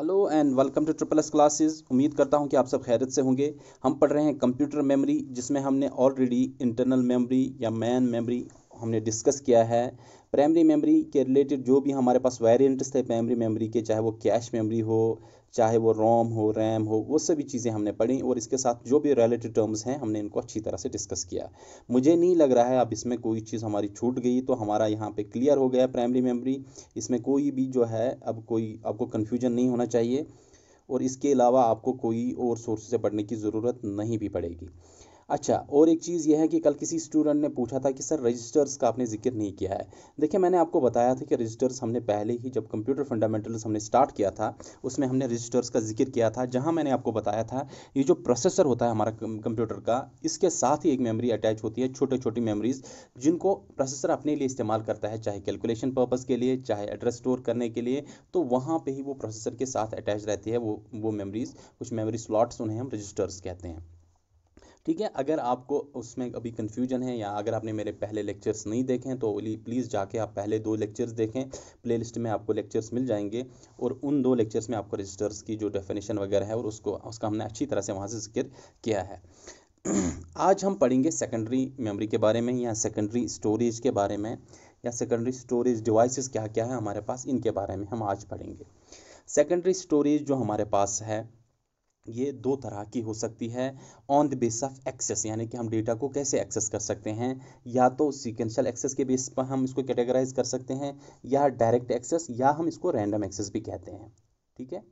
hello and welcome to triple S classes उम्मीद करता हूं कि आप सब खैरत से होंगे हम पढ़ रहे हैं कंप्यूटर मेमोरी जिसमें हमने ऑलरेडी इंटरनल मेमोरी या मैन मेमोरी हमने डिस्कस किया है प्राइमरी मेमोरी के रिलेटेड जो भी हमारे पास वेरिएंट्स थे प्राइमरी मेमोरी के चाहे वो कैश मेमोरी हो चाहे वो रोम हो रैम हो वो सभी चीज़ें हमने पढ़ी और इसके साथ जो भी रिलेटेड टर्म्स हैं हमने इनको अच्छी तरह से डिस्कस किया मुझे नहीं लग रहा है अब इसमें कोई चीज़ हमारी छूट गई तो हमारा यहाँ पे क्लियर हो गया प्राइमरी मेमोरी इसमें कोई भी जो है अब कोई आपको कन्फ्यूजन नहीं होना चाहिए और इसके अलावा आपको कोई और सोर्स से पढ़ने की ज़रूरत नहीं भी पड़ेगी अच्छा और एक चीज़ यह है कि कल किसी स्टूडेंट ने पूछा था कि सर रजिस्टर्स का आपने जिक्र नहीं किया है देखिए मैंने आपको बताया था कि रजिस्टर्स हमने पहले ही जब कंप्यूटर फंडामेंटल्स हमने स्टार्ट किया था उसमें हमने रजिस्टर्स का जिक्र किया था जहाँ मैंने आपको बताया था ये जो प्रोसेसर होता है हमारा कंप्यूटर का इसके साथ ही एक मेमरी अटैच होती है छोटे छोटी मेमरीज़ जिनको प्रोसेसर अपने लिए इस्तेमाल करता है चाहे कैलकुलेशन पर्पज़ के लिए चाहे एड्रेस स्टोर करने के लिए तो वहाँ पर ही वो प्रोसेसर के साथ अटैच रहती है वो वो मेमरीज़ कुछ मेमरी स्लॉट्स उन्हें हम रजिस्टर्स कहते हैं ठीक है अगर आपको उसमें अभी कन्फ्यूजन है या अगर आपने मेरे पहले लेक्चर्स नहीं देखें तो प्लीज़ जाके आप पहले दो लेक्चर्स देखें प्ले में आपको लेक्चर्स मिल जाएंगे और उन दो लेक्चर्स में आपको रजिस्टर्स की जो डेफिनेशन वगैरह है और उसको उसका हमने अच्छी तरह से वहाँ से जिक्र किया है आज हम पढ़ेंगे सेकेंडरी मेमोरी के बारे में या सेकेंडरी स्टोरेज के बारे में या सेकेंडरी स्टोरेज डिवाइसेस क्या क्या है हमारे पास इनके बारे में हम आज पढ़ेंगे सेकेंडरी स्टोरेज जो हमारे पास है ये दो तरह की हो सकती है on the base of access यानी कि हम डेटा को कैसे एक्सेस कर सकते हैं या तो सीक्वेंशियल एक्सेस के बेस पर हम इसको कैटेगराइज कर सकते हैं या डायरेक्ट एक्सेस या हम इसको रैंडम एक्सेस भी कहते हैं ठीक है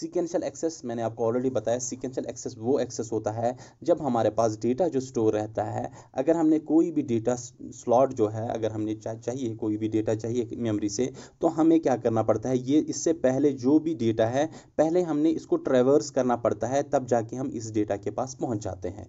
सिक्वेंशियल एक्सेस मैंने आपको ऑलरेडी बताया सिक्वेंशियल एक्सेस वो एक्सेस होता है जब हमारे पास डेटा जो स्टोर रहता है अगर हमने कोई भी डेटा स्लॉट जो है अगर हमने चा, चाहिए कोई भी डेटा चाहिए मेमोरी से तो हमें क्या करना पड़ता है ये इससे पहले जो भी डेटा है पहले हमने इसको ट्रेवर्स करना पड़ता है तब जाके हम इस डेटा के पास पहुँच जाते हैं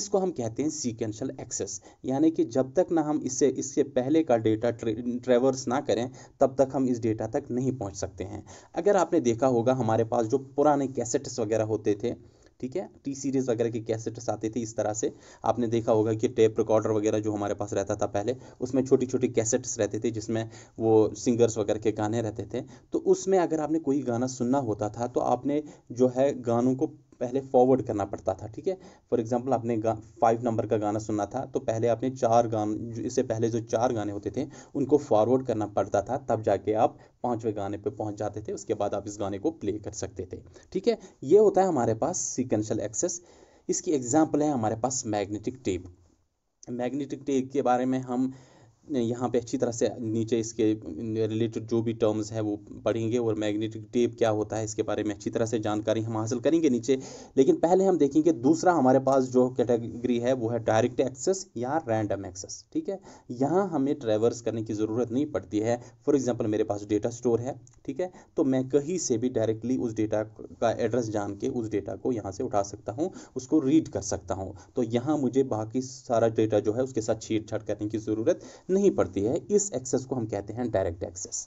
इसको हम कहते हैं सिक्वेंशियल एक्सेस यानी कि जब तक ना हम इससे इससे पहले का डेटा ट्रेवर्स ना करें तब तक हम इस डेटा तक नहीं पहुँच सकते हैं अगर आपने देखा होगा हमारे पास जो पुराने कैसेट्स वगैरह होते थे ठीक है टी सीरीज़ वगैरह के कैसेट्स आते थे इस तरह से आपने देखा होगा कि टेप रिकॉर्डर वगैरह जो हमारे पास रहता था पहले उसमें छोटी छोटी कैसेट्स रहते थे जिसमें वो सिंगर्स वगैरह के गाने रहते थे तो उसमें अगर आपने कोई गाना सुनना होता था तो आपने जो है गानों को पहले फॉरवर्ड करना पड़ता था ठीक है फॉर एग्जाम्पल आपने फाइव नंबर का गाना सुनना था तो पहले आपने चार गान इससे पहले जो चार गाने होते थे उनको फॉरवर्ड करना पड़ता था तब जाके आप पाँचवें गाने पर पहुँच जाते थे उसके बाद आप इस गाने को प्ले कर सकते थे ठीक है ये होता है हमारे पास सिक्वेंशल एक्सेस इसकी एग्जाम्पल है हमारे पास मैग्नेटिक टेप मैग्नेटिक टेप के बारे में हम यहाँ पे अच्छी तरह से नीचे इसके रिलेटेड जो भी टर्म्स हैं वो पढ़ेंगे और मैग्नेटिक टेप क्या होता है इसके बारे में अच्छी तरह से जानकारी हम हासिल करेंगे नीचे लेकिन पहले हम देखेंगे दूसरा हमारे पास जो कैटेगरी है वो है डायरेक्ट एक्सेस या रैंडम एक्सेस ठीक है यहाँ हमें ट्रेवर्स करने की ज़रूरत नहीं पड़ती है फॉर एग्जाम्पल मेरे पास डेटा स्टोर है ठीक है तो मैं कहीं से भी डायरेक्टली उस डेटा का एड्रेस जान के उस डेटा को यहाँ से उठा सकता हूँ उसको रीड कर सकता हूँ तो यहाँ मुझे बाकी सारा डेटा जो है उसके साथ छेड़छाड़ करने की ज़रूरत नहीं नहीं पड़ती है इस एक्सेस को हम कहते हैं डायरेक्ट एक्सेस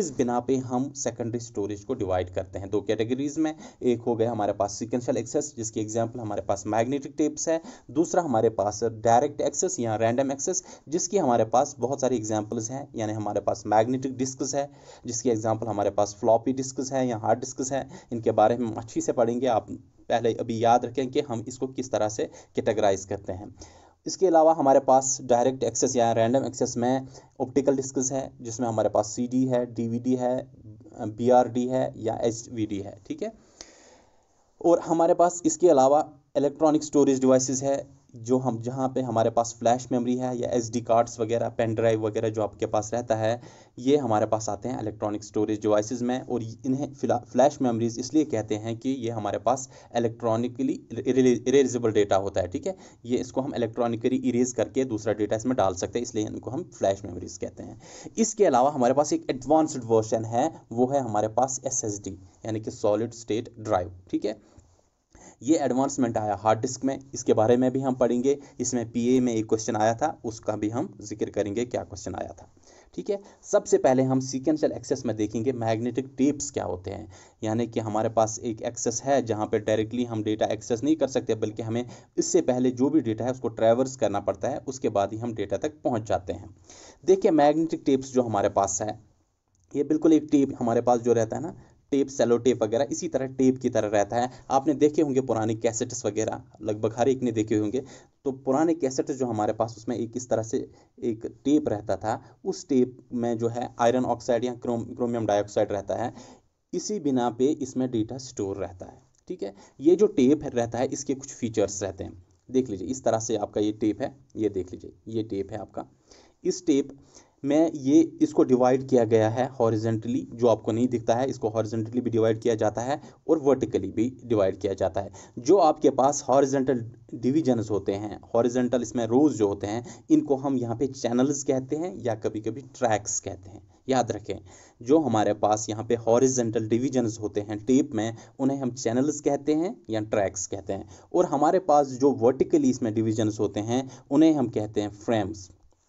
इस बिना पे हम सेकेंडरी स्टोरेज को डिवाइड करते हैं दो कैटेगरीज में एक हो गया हमारे पास सिक्वेंशियल एक्सेस जिसकी एग्जाम्पल हमारे पास मैग्नेटिक टेप्स है दूसरा हमारे पास डायरेक्ट एक्सेस या रैंडम एक्सेस जिसकी हमारे पास बहुत सारी एग्जाम्पल्स हैं यानी हमारे पास मैग्नेटिक डिस्क है जिसकी एग्जाम्पल हमारे पास फ्लॉपी डिस्क है या हार्ड डिस्क है इनके बारे में अच्छी से पढ़ेंगे आप पहले अभी याद रखें कि हम इसको किस तरह से कैटेगराइज करते हैं इसके अलावा हमारे पास डायरेक्ट एक्सेस या रैंडम एक्सेस में ऑप्टिकल डिस्कस है जिसमें हमारे पास सी है डी है बी है या एच है ठीक है और हमारे पास इसके अलावा इलेक्ट्रॉनिक स्टोरेज डिवाइसेस है जो हम जहाँ पे हमारे पास फ्लैश मेमोरी है या एस कार्ड्स वगैरह पेन ड्राइव वगैरह जो आपके पास रहता है ये हमारे पास आते हैं इलेक्ट्रॉनिक स्टोरेज डिवाइसेस में और इन्हें फ्लैश मेमोरीज इसलिए कहते हैं कि ये हमारे पास इलेक्ट्रॉनिकली इरेजेबल डेटा होता है ठीक है ये इसको हम इलेक्ट्रॉनिकली इरेज करके दूसरा डेटा इसमें डाल सकते हैं इसलिए इनको हम फ्लैश मेमोरीज कहते हैं इसके अलावा हमारे पास एक एडवांसड वर्जन है वो है हमारे पास एस यानी कि सॉलिड स्टेट ड्राइव ठीक है ये एडवांसमेंट आया हार्ड डिस्क में इसके बारे में भी हम पढ़ेंगे इसमें पी में एक क्वेश्चन आया था उसका भी हम जिक्र करेंगे क्या क्वेश्चन आया था ठीक है सबसे पहले हम सीक्वेंशियल एक्सेस में देखेंगे मैग्नेटिक टेप्स क्या होते हैं यानी कि हमारे पास एक एक्सेस है जहाँ पर डायरेक्टली हम डेटा एक्सेस नहीं कर सकते बल्कि हमें इससे पहले जो भी डेटा है उसको ट्रैवर्स करना पड़ता है उसके बाद ही हम डेटा तक पहुँच जाते हैं देखिए मैग्नेटिक टेप्स जो हमारे पास है ये बिल्कुल एक टेप हमारे पास जो रहता है ना टेप सेलो टेप वगैरह इसी तरह टेप की तरह रहता है आपने देखे होंगे पुराने कैसेट्स वगैरह लगभग हर एक ने देखे होंगे तो पुराने कैसेट जो हमारे पास उसमें एक इस तरह से एक टेप रहता था उस टेप में जो है आयरन ऑक्साइड या क्रोम क्रोमियम डाइऑक्साइड रहता है इसी बिना पे इसमें डेटा स्टोर रहता है ठीक है ये जो टेप रहता है इसके कुछ फीचर्स रहते हैं देख लीजिए इस तरह से आपका ये टेप है ये देख लीजिए ये टेप है आपका इस टेप में ये इसको डिवाइड किया गया है हॉरिजेंटली जो आपको नहीं दिखता है इसको हॉरिजेंटली भी डिवाइड किया जाता है और वर्टिकली भी डिवाइड किया जाता है जो आपके पास हॉरिजेंटल डिविजन्स होते हैं हॉरिजेंटल इसमें रोज जो होते हैं इनको हम यहाँ पे चैनल्स कहते हैं या कभी कभी ट्रैक्स कहते हैं याद रखें जो हमारे पास यहाँ पे हॉरिजेंटल डिविजन्स होते हैं टेप में उन्हें हम चैनल्स कहते हैं या ट्रैक्स कहते हैं और हमारे पास जो वर्टिकली इसमें डिविजन्स होते हैं उन्हें हम कहते हैं फ्रेम्स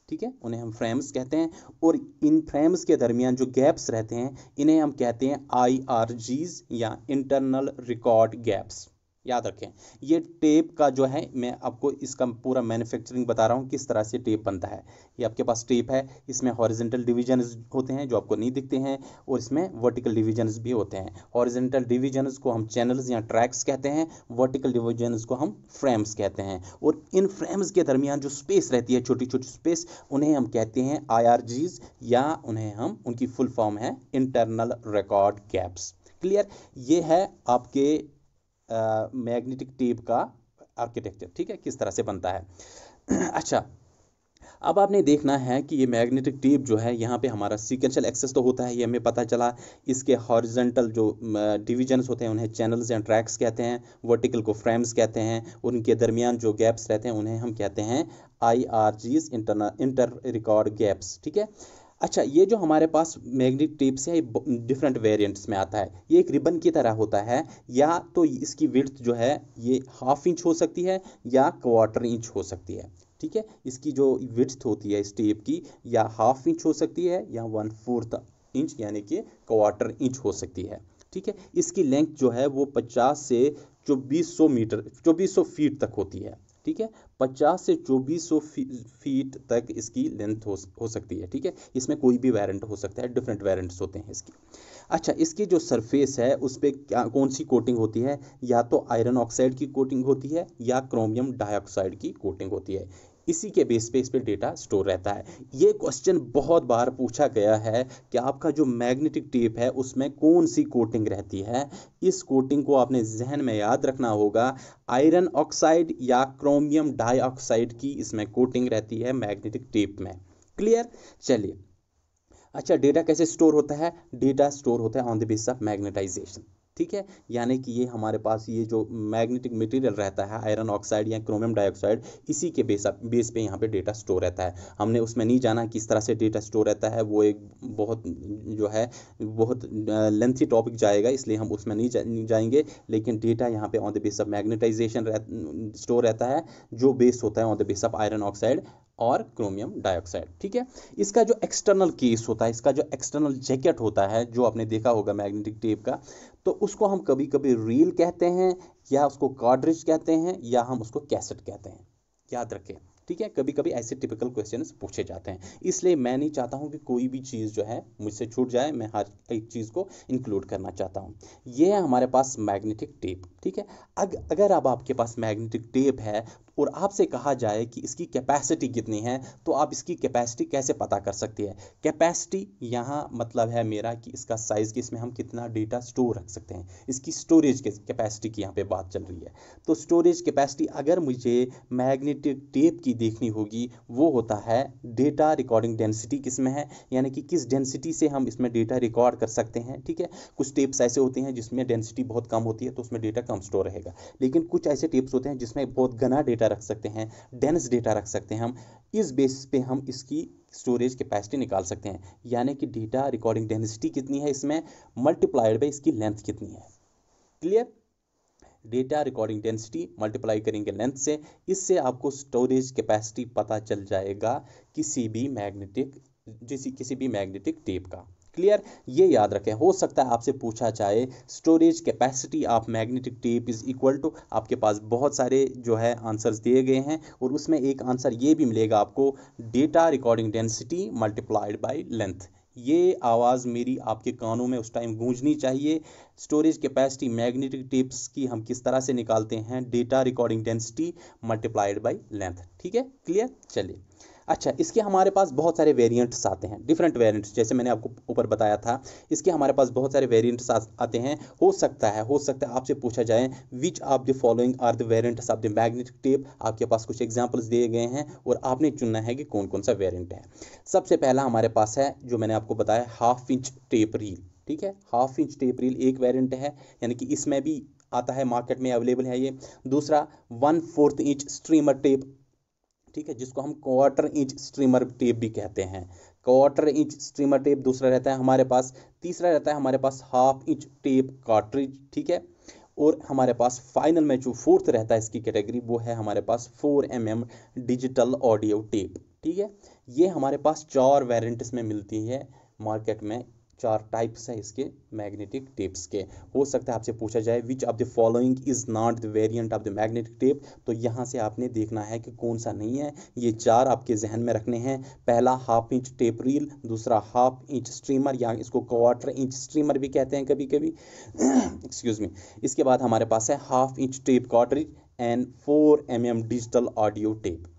ठीक है उन्हें हम फ्रेम्स कहते हैं और इन फ्रेम्स के दरमियान जो गैप्स रहते हैं इन्हें हम कहते हैं आई या इंटरनल रिकॉर्ड गैप्स याद रखें ये टेप का जो है मैं आपको इसका पूरा मैन्युफैक्चरिंग बता रहा हूँ किस तरह से टेप बनता है ये आपके पास टेप है इसमें हॉरिजेंटल डिविजन होते हैं जो आपको नहीं दिखते हैं और इसमें वर्टिकल डिविजन्स भी होते हैं हॉरिजेंटल डिविजन्स को हम चैनल्स या ट्रैक्स कहते हैं वर्टिकल डिविजन्स को हम फ्रेम्स कहते हैं और इन फ्रेम्स के दरमियान जो स्पेस रहती है छोटी छोटी स्पेस उन्हें हम कहते हैं आई या उन्हें हम उनकी फुल फॉर्म है इंटरनल रिकॉर्ड गैप्स क्लियर ये है आपके मैग्नेटिक टेप का आर्किटेक्चर ठीक है किस तरह से बनता है अच्छा अब आपने देखना है कि ये मैग्नेटिक टेप जो है यहाँ पे हमारा सीक्वेंशियल एक्सेस तो होता है ये हमें पता चला इसके हॉरिजेंटल जो डिविजन्स होते हैं उन्हें चैनल्स एंड ट्रैक्स कहते हैं वर्टिकल को फ्रेम्स कहते हैं उनके दरमियान जो गैप्स रहते हैं उन्हें हम कहते हैं I R Gs inter record gaps ठीक है अच्छा ये जो हमारे पास मैग्नेटिक टेप्स है डिफरेंट वेरिएंट्स में आता है ये एक रिबन की तरह होता है या तो इसकी विर्थ जो है ये हाफ इंच हो सकती है या क्वार्टर इंच हो सकती है ठीक है इसकी जो विर्थ होती है इस टेप की या हाफ इंच हो सकती है या वन फोर्थ इंच यानी कि क्वार्टर इंच हो सकती है ठीक है इसकी लेंथ जो है वो पचास से चौबीस सौ मीटर चौबीस सौ फीट तक होती है ठीक है 50 से 2400 फीट तक इसकी लेंथ हो, हो सकती है ठीक है इसमें कोई भी वेरेंट हो सकता है डिफरेंट वेरेंट्स होते हैं इसकी अच्छा इसकी जो सरफेस है उस पर क्या कौन सी कोटिंग होती है या तो आयरन ऑक्साइड की कोटिंग होती है या क्रोमियम डाइऑक्साइड की कोटिंग होती है इसी के बेस पे इसमें डेटा स्टोर रहता है ये क्वेश्चन बहुत बार पूछा गया है कि आपका जो मैग्नेटिक टेप है उसमें कौन सी कोटिंग रहती है इस कोटिंग को आपने जहन में याद रखना होगा आयरन ऑक्साइड या क्रोमियम डाइऑक्साइड की इसमें कोटिंग रहती है मैग्नेटिक टेप में क्लियर चलिए अच्छा डेटा कैसे स्टोर होता है डेटा स्टोर होता है on the base of magnetization ठीक है यानी कि ये हमारे पास ये जो मैग्नेटिक मटेरियल रहता है आयरन ऑक्साइड या क्रोमियम डाइऑक्साइड इसी के बेस बेस पे यहाँ पे डेटा स्टोर रहता है हमने उसमें नहीं जाना किस तरह से डेटा स्टोर रहता है वो एक बहुत जो है बहुत लेंथी टॉपिक जाएगा इसलिए हम उसमें नहीं, जा, नहीं जाएंगे लेकिन डेटा यहाँ पे on the base of magnetization store रहता है जो बेस होता है on the base of iron oxide और क्रोमियम डाइऑक्साइड ठीक है इसका जो एक्सटर्नल केस होता है इसका जो एक्सटर्नल जैकेट होता है जो आपने देखा होगा मैग्नेटिक टेप का तो उसको हम कभी कभी रील कहते हैं या उसको कार्ड्रिज कहते हैं या हम उसको कैसेट कहते हैं याद रखें ठीक है कभी कभी ऐसे टिपिकल क्वेश्चन पूछे जाते हैं इसलिए मैं नहीं चाहता हूँ कि कोई भी चीज़ जो है मुझसे छूट जाए मैं हर एक चीज़ को इंक्लूड करना चाहता हूँ ये है हमारे पास मैग्नेटिक टेप ठीक है अग, अगर अब आपके पास मैग्नेटिक टेप है और आपसे कहा जाए कि इसकी कैपेसिटी कितनी है तो आप इसकी कैपेसिटी कैसे पता कर सकती है कैपेसिटी यहाँ मतलब है मेरा कि इसका साइज़ कि इसमें हम कितना डेटा स्टोर रख सकते हैं इसकी स्टोरेज कैपेसिटी की यहाँ पे बात चल रही है तो स्टोरेज कैपेसिटी अगर मुझे मैग्नेटिक टेप की देखनी होगी वो होता है डेटा रिकॉर्डिंग डेंसिटी किस में है यानी कि किस डेंसिटी से हम इसमें डेटा रिकॉर्ड कर सकते हैं ठीक है कुछ टेप्स ऐसे होते हैं जिसमें डेंसिटी बहुत कम होती है तो उसमें डेटा कम स्टोर रहेगा लेकिन कुछ ऐसे टेप्स होते हैं जिसमें बहुत घना डेटा डेटा रख सकते हैं डेंस डेटा रख सकते हैं हम इस बेसिस पे हम इसकी स्टोरेज कैपेसिटी निकाल सकते हैं यानी कि डेटा रिकॉर्डिंग डेंसिटी कितनी है इसमें मल्टीप्लाइड बाई इसकी लेंथ कितनी है clear data recording density multiply करेंगे लेंथ से इससे आपको स्टोरेज कैपेसिटी पता चल जाएगा किसी भी मैग्नेटिक जिस किसी भी मैग्नेटिक टेप का क्लियर ये याद रखें हो सकता है आपसे पूछा जाए storage capacity of magnetic tape is equal to आपके पास बहुत सारे जो है आंसर्स दिए गए हैं और उसमें एक आंसर ये भी मिलेगा आपको data recording density multiplied by length ये आवाज़ मेरी आपके कानों में उस टाइम गूंजनी चाहिए स्टोरेज कैपेसिटी मैग्नेटिक टेप्स की हम किस तरह से निकालते हैं data recording density multiplied by length ठीक है क्लियर चलिए अच्छा इसके हमारे पास बहुत सारे वेरिएंट्स आते हैं डिफरेंट वेरिएंट्स जैसे मैंने आपको ऊपर बताया था इसके हमारे पास बहुत सारे वेरिएंट्स आते हैं हो सकता है हो सकता है आपसे पूछा जाए which of the following are the variants of the magnetic tape आपके पास कुछ एग्जाम्पल्स दिए गए हैं और आपने चुनना है कि कौन कौन सा वेरियंट है सबसे पहला हमारे पास है जो मैंने आपको बताया हाफ इंच टेप रील ठीक है हाफ इंच टेप रील एक वेरियंट है यानी कि इसमें भी आता है मार्केट में अवेलेबल है ये दूसरा one fourth inch streamer tape ठीक है जिसको हम क्वार्टर इंच स्ट्रीमर टेप भी कहते हैं क्वार्टर इंच स्ट्रीमर टेप दूसरा रहता है हमारे पास तीसरा रहता है हमारे पास हाफ इंच टेप कार्ट्रिज ठीक है और हमारे पास फाइनल में जो फोर्थ रहता है इसकी कैटेगरी वो है हमारे पास four M M digital audio tape ठीक है ये हमारे पास चार वेरियंट्स में मिलती है मार्केट में चार टाइप्स हैं इसके मैग्नेटिक टेप्स के हो सकता है आपसे पूछा जाए which of the following is not the variant of the magnetic tape तो यहाँ से आपने देखना है कि कौन सा नहीं है ये चार आपके जहन में रखने हैं पहला हाफ इंच टेप रील दूसरा हाफ इंच स्ट्रीमर या इसको क्वार्टर इंच स्ट्रीमर भी कहते हैं कभी कभी एक्सक्यूज़ मी इसके बाद हमारे पास है half inch tape quarter and four M digital audio tape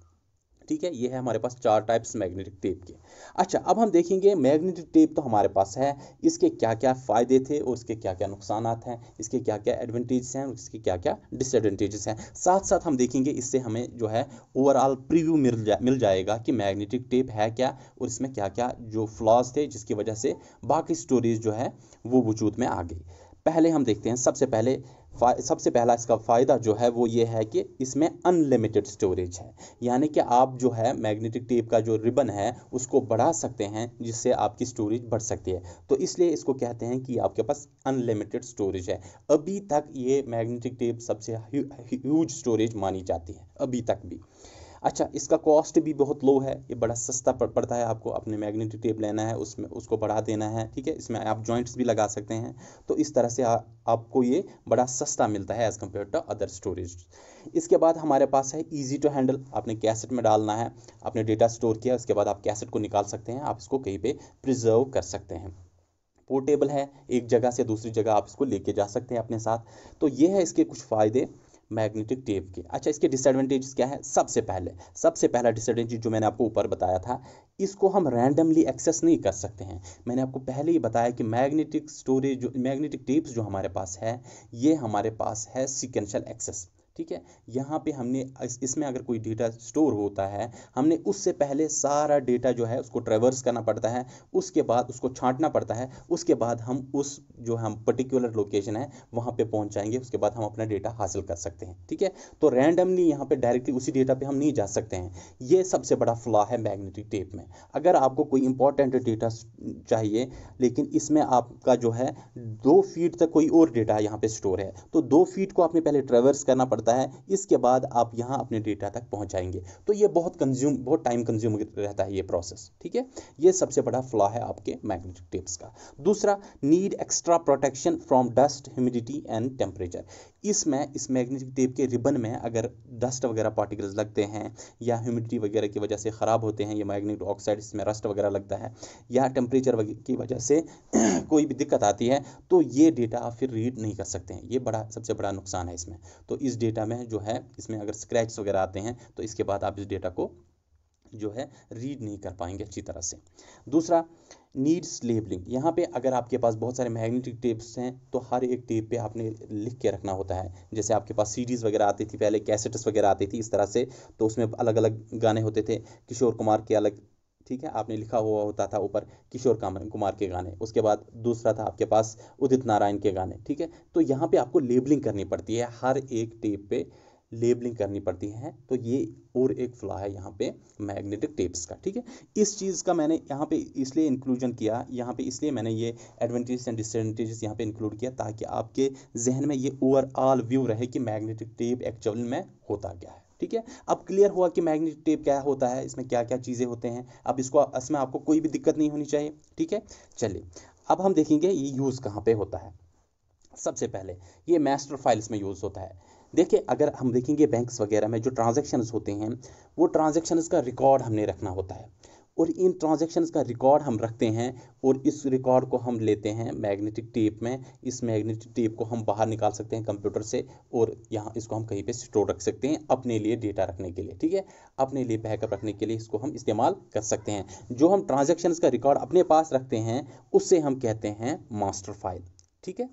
ठीक है ये है हमारे पास चार टाइप्स मैग्नेटिक टेप के अच्छा अब हम देखेंगे मैग्नेटिक टेप तो हमारे पास है इसके क्या क्या फ़ायदे थे और इसके क्या क्या नुकसान हैं इसके क्या क्या एडवांटेजेस हैं और इसके क्या क्या डिसएडवांटेजेस हैं साथ साथ हम देखेंगे इससे हमें जो है ओवरऑल प्रिव्यू मिल जा मिल जाएगा कि मैग्नेटिक टेप है क्या और इसमें क्या क्या जो फ्लॉज थे जिसकी वजह से बाकी स्टोरीज जो है वो वजूद में आ गई पहले हम देखते हैं सबसे पहले सबसे पहला इसका फ़ायदा जो है वो ये है कि इसमें अनलिमिटेड स्टोरेज है यानी कि आप जो है मैग्नेटिक टेप का जो रिबन है उसको बढ़ा सकते हैं जिससे आपकी स्टोरेज बढ़ सकती है तो इसलिए इसको कहते हैं कि आपके पास अनलिमिटेड स्टोरेज है अभी तक ये मैग्नेटिक टेप सबसे ह्यूज स्टोरेज मानी जाती है अभी तक भी अच्छा इसका कॉस्ट भी बहुत लो है ये बड़ा सस्ता पड़ता है आपको अपने मैग्नेटिक टेप लेना है उसमें उसको बढ़ा देना है ठीक है इसमें आप जॉइंट्स भी लगा सकते हैं तो इस तरह से आ, आपको ये बड़ा सस्ता मिलता है as compare to other storage इसके बाद हमारे पास है ईजी टू हैंडल आपने कैसेट में डालना है आपने डेटा स्टोर किया उसके बाद आप कैसेट को निकाल सकते हैं आप इसको कहीं पर प्रिजर्व कर सकते हैं पोर्टेबल है एक जगह से दूसरी जगह आप इसको लेके जा सकते हैं अपने साथ तो ये है इसके कुछ फ़ायदे मैग्नेटिक टेप के अच्छा इसके डिसएडवांटेज क्या है सबसे पहले सबसे पहला डिसएडवांटेज जो मैंने आपको ऊपर बताया था इसको हम रैंडमली एक्सेस नहीं कर सकते हैं मैंने आपको पहले ही बताया कि मैग्नेटिक स्टोरेज जो मैग्नेटिक टेप्स जो हमारे पास है ये हमारे पास है सिक्वेंशियल एक्सेस ठीक है यहाँ पे हमने इस, इसमें अगर कोई डेटा स्टोर होता है हमने उससे पहले सारा डेटा जो है उसको ट्रेवर्स करना पड़ता है उसके बाद उसको छांटना पड़ता है उसके बाद हम उस जो हम पर्टिकुलर लोकेशन है वहाँ पे पहुँच जाएंगे उसके बाद हम अपना डेटा हासिल कर सकते हैं ठीक है तो रैंडमली यहाँ पर डायरेक्टली उसी डेटा पर हम नहीं जा सकते हैं ये सबसे बड़ा फ्लॉ है मैग्नेटिक टेप में अगर आपको कोई इंपॉर्टेंट डेटा चाहिए लेकिन इसमें आपका जो है दो फीट तक कोई और डेटा यहाँ पर स्टोर है तो दो फीट को आपने पहले ट्रेवर्स करना पड़ता होता है इसके बाद आप यहाँ अपने डेटा तक पहुँच जाएंगे तो ये बहुत कंज्यूम बहुत टाइम कंज्यूम रहता है ये प्रोसेस ठीक है ये सबसे बड़ा फ्लॉ है आपके मैग्नेटिक टेप्स का दूसरा need extra protection from dust humidity and temperature इसमें इस मैग्नेटिक टेप के रिबन में अगर डस्ट वगैरह पार्टिकल्स लगते हैं या ह्यूमिडिटी वगैरह की वजह से ख़राब होते हैं या मैग्नेटिक ऑक्साइड इसमें रस्ट वगैरह लगता है या टेम्परेचर की वजह से कोई भी दिक्कत आती है तो ये डेटा आप फिर रीड नहीं कर सकते हैं ये बड़ा सबसे बड़ा नुकसान है इसमें तो इस डेटा में जो है इसमें अगर स्क्रैच वगैरह आते हैं तो इसके बाद आप इस डेटा को जो है रीड नहीं कर पाएंगे अच्छी तरह से दूसरा नीड्स लेबलिंग यहाँ पे अगर आपके पास बहुत सारे मैग्नेटिक टेप्स हैं तो हर एक टेप पे आपने लिख के रखना होता है जैसे आपके पास सीडीज़ वगैरह आती थी पहले कैसेट्स वगैरह आती थी इस तरह से तो उसमें अलग अलग गाने होते थे किशोर कुमार के अलग ठीक है आपने लिखा हुआ होता था ऊपर किशोर कुमार के गाने उसके बाद दूसरा था आपके पास उदित नारायण के गाने ठीक है तो यहाँ पर आपको लेबलिंग करनी पड़ती है हर एक टेप पर लेबलिंग करनी पड़ती है तो ये और एक फ्लॉ है यहाँ पे मैग्नेटिक टेप्स का ठीक है इस चीज़ का मैंने यहाँ पे इसलिए इंक्लूजन किया यहाँ पे इसलिए मैंने ये एडवेंटेज एंड डिसएडवेंटेजेस यहाँ पे इंक्लूड किया ताकि आपके जहन में ये ओवरऑल व्यू रहे कि मैग्नेटिक टेप एक्चुअल में होता क्या है ठीक है अब क्लियर हुआ कि मैग्नेटिक टेप क्या होता है इसमें क्या क्या चीज़ें होते हैं अब इसको इसमें आपको कोई भी दिक्कत नहीं होनी चाहिए ठीक है चलिए अब हम देखेंगे ये यूज़ कहाँ पर होता है सबसे पहले ये मैस्टर फाइल्स में यूज़ होता है देखिए अगर हम देखेंगे बैंक्स वगैरह में जो ट्रांजेक्शन्स होते हैं वो ट्रांजेक्शन्स का रिकॉर्ड हमने रखना होता है और इन ट्रांजेक्शन्स का रिकॉर्ड हम रखते हैं और इस रिकॉर्ड को हम लेते हैं मैग्नेटिक टेप में इस मैग्नेटिक टेप को हम बाहर निकाल सकते हैं कंप्यूटर से और यहाँ इसको हम कहीं पे स्टोर रख सकते हैं अपने लिए डेटा रखने के लिए ठीक है अपने लिए बैकअप रखने के लिए इसको हम इस्तेमाल कर सकते हैं जो हम ट्रांजेक्शन्स का रिकॉर्ड अपने पास रखते हैं उससे हम कहते हैं मास्टर फाइल ठीक है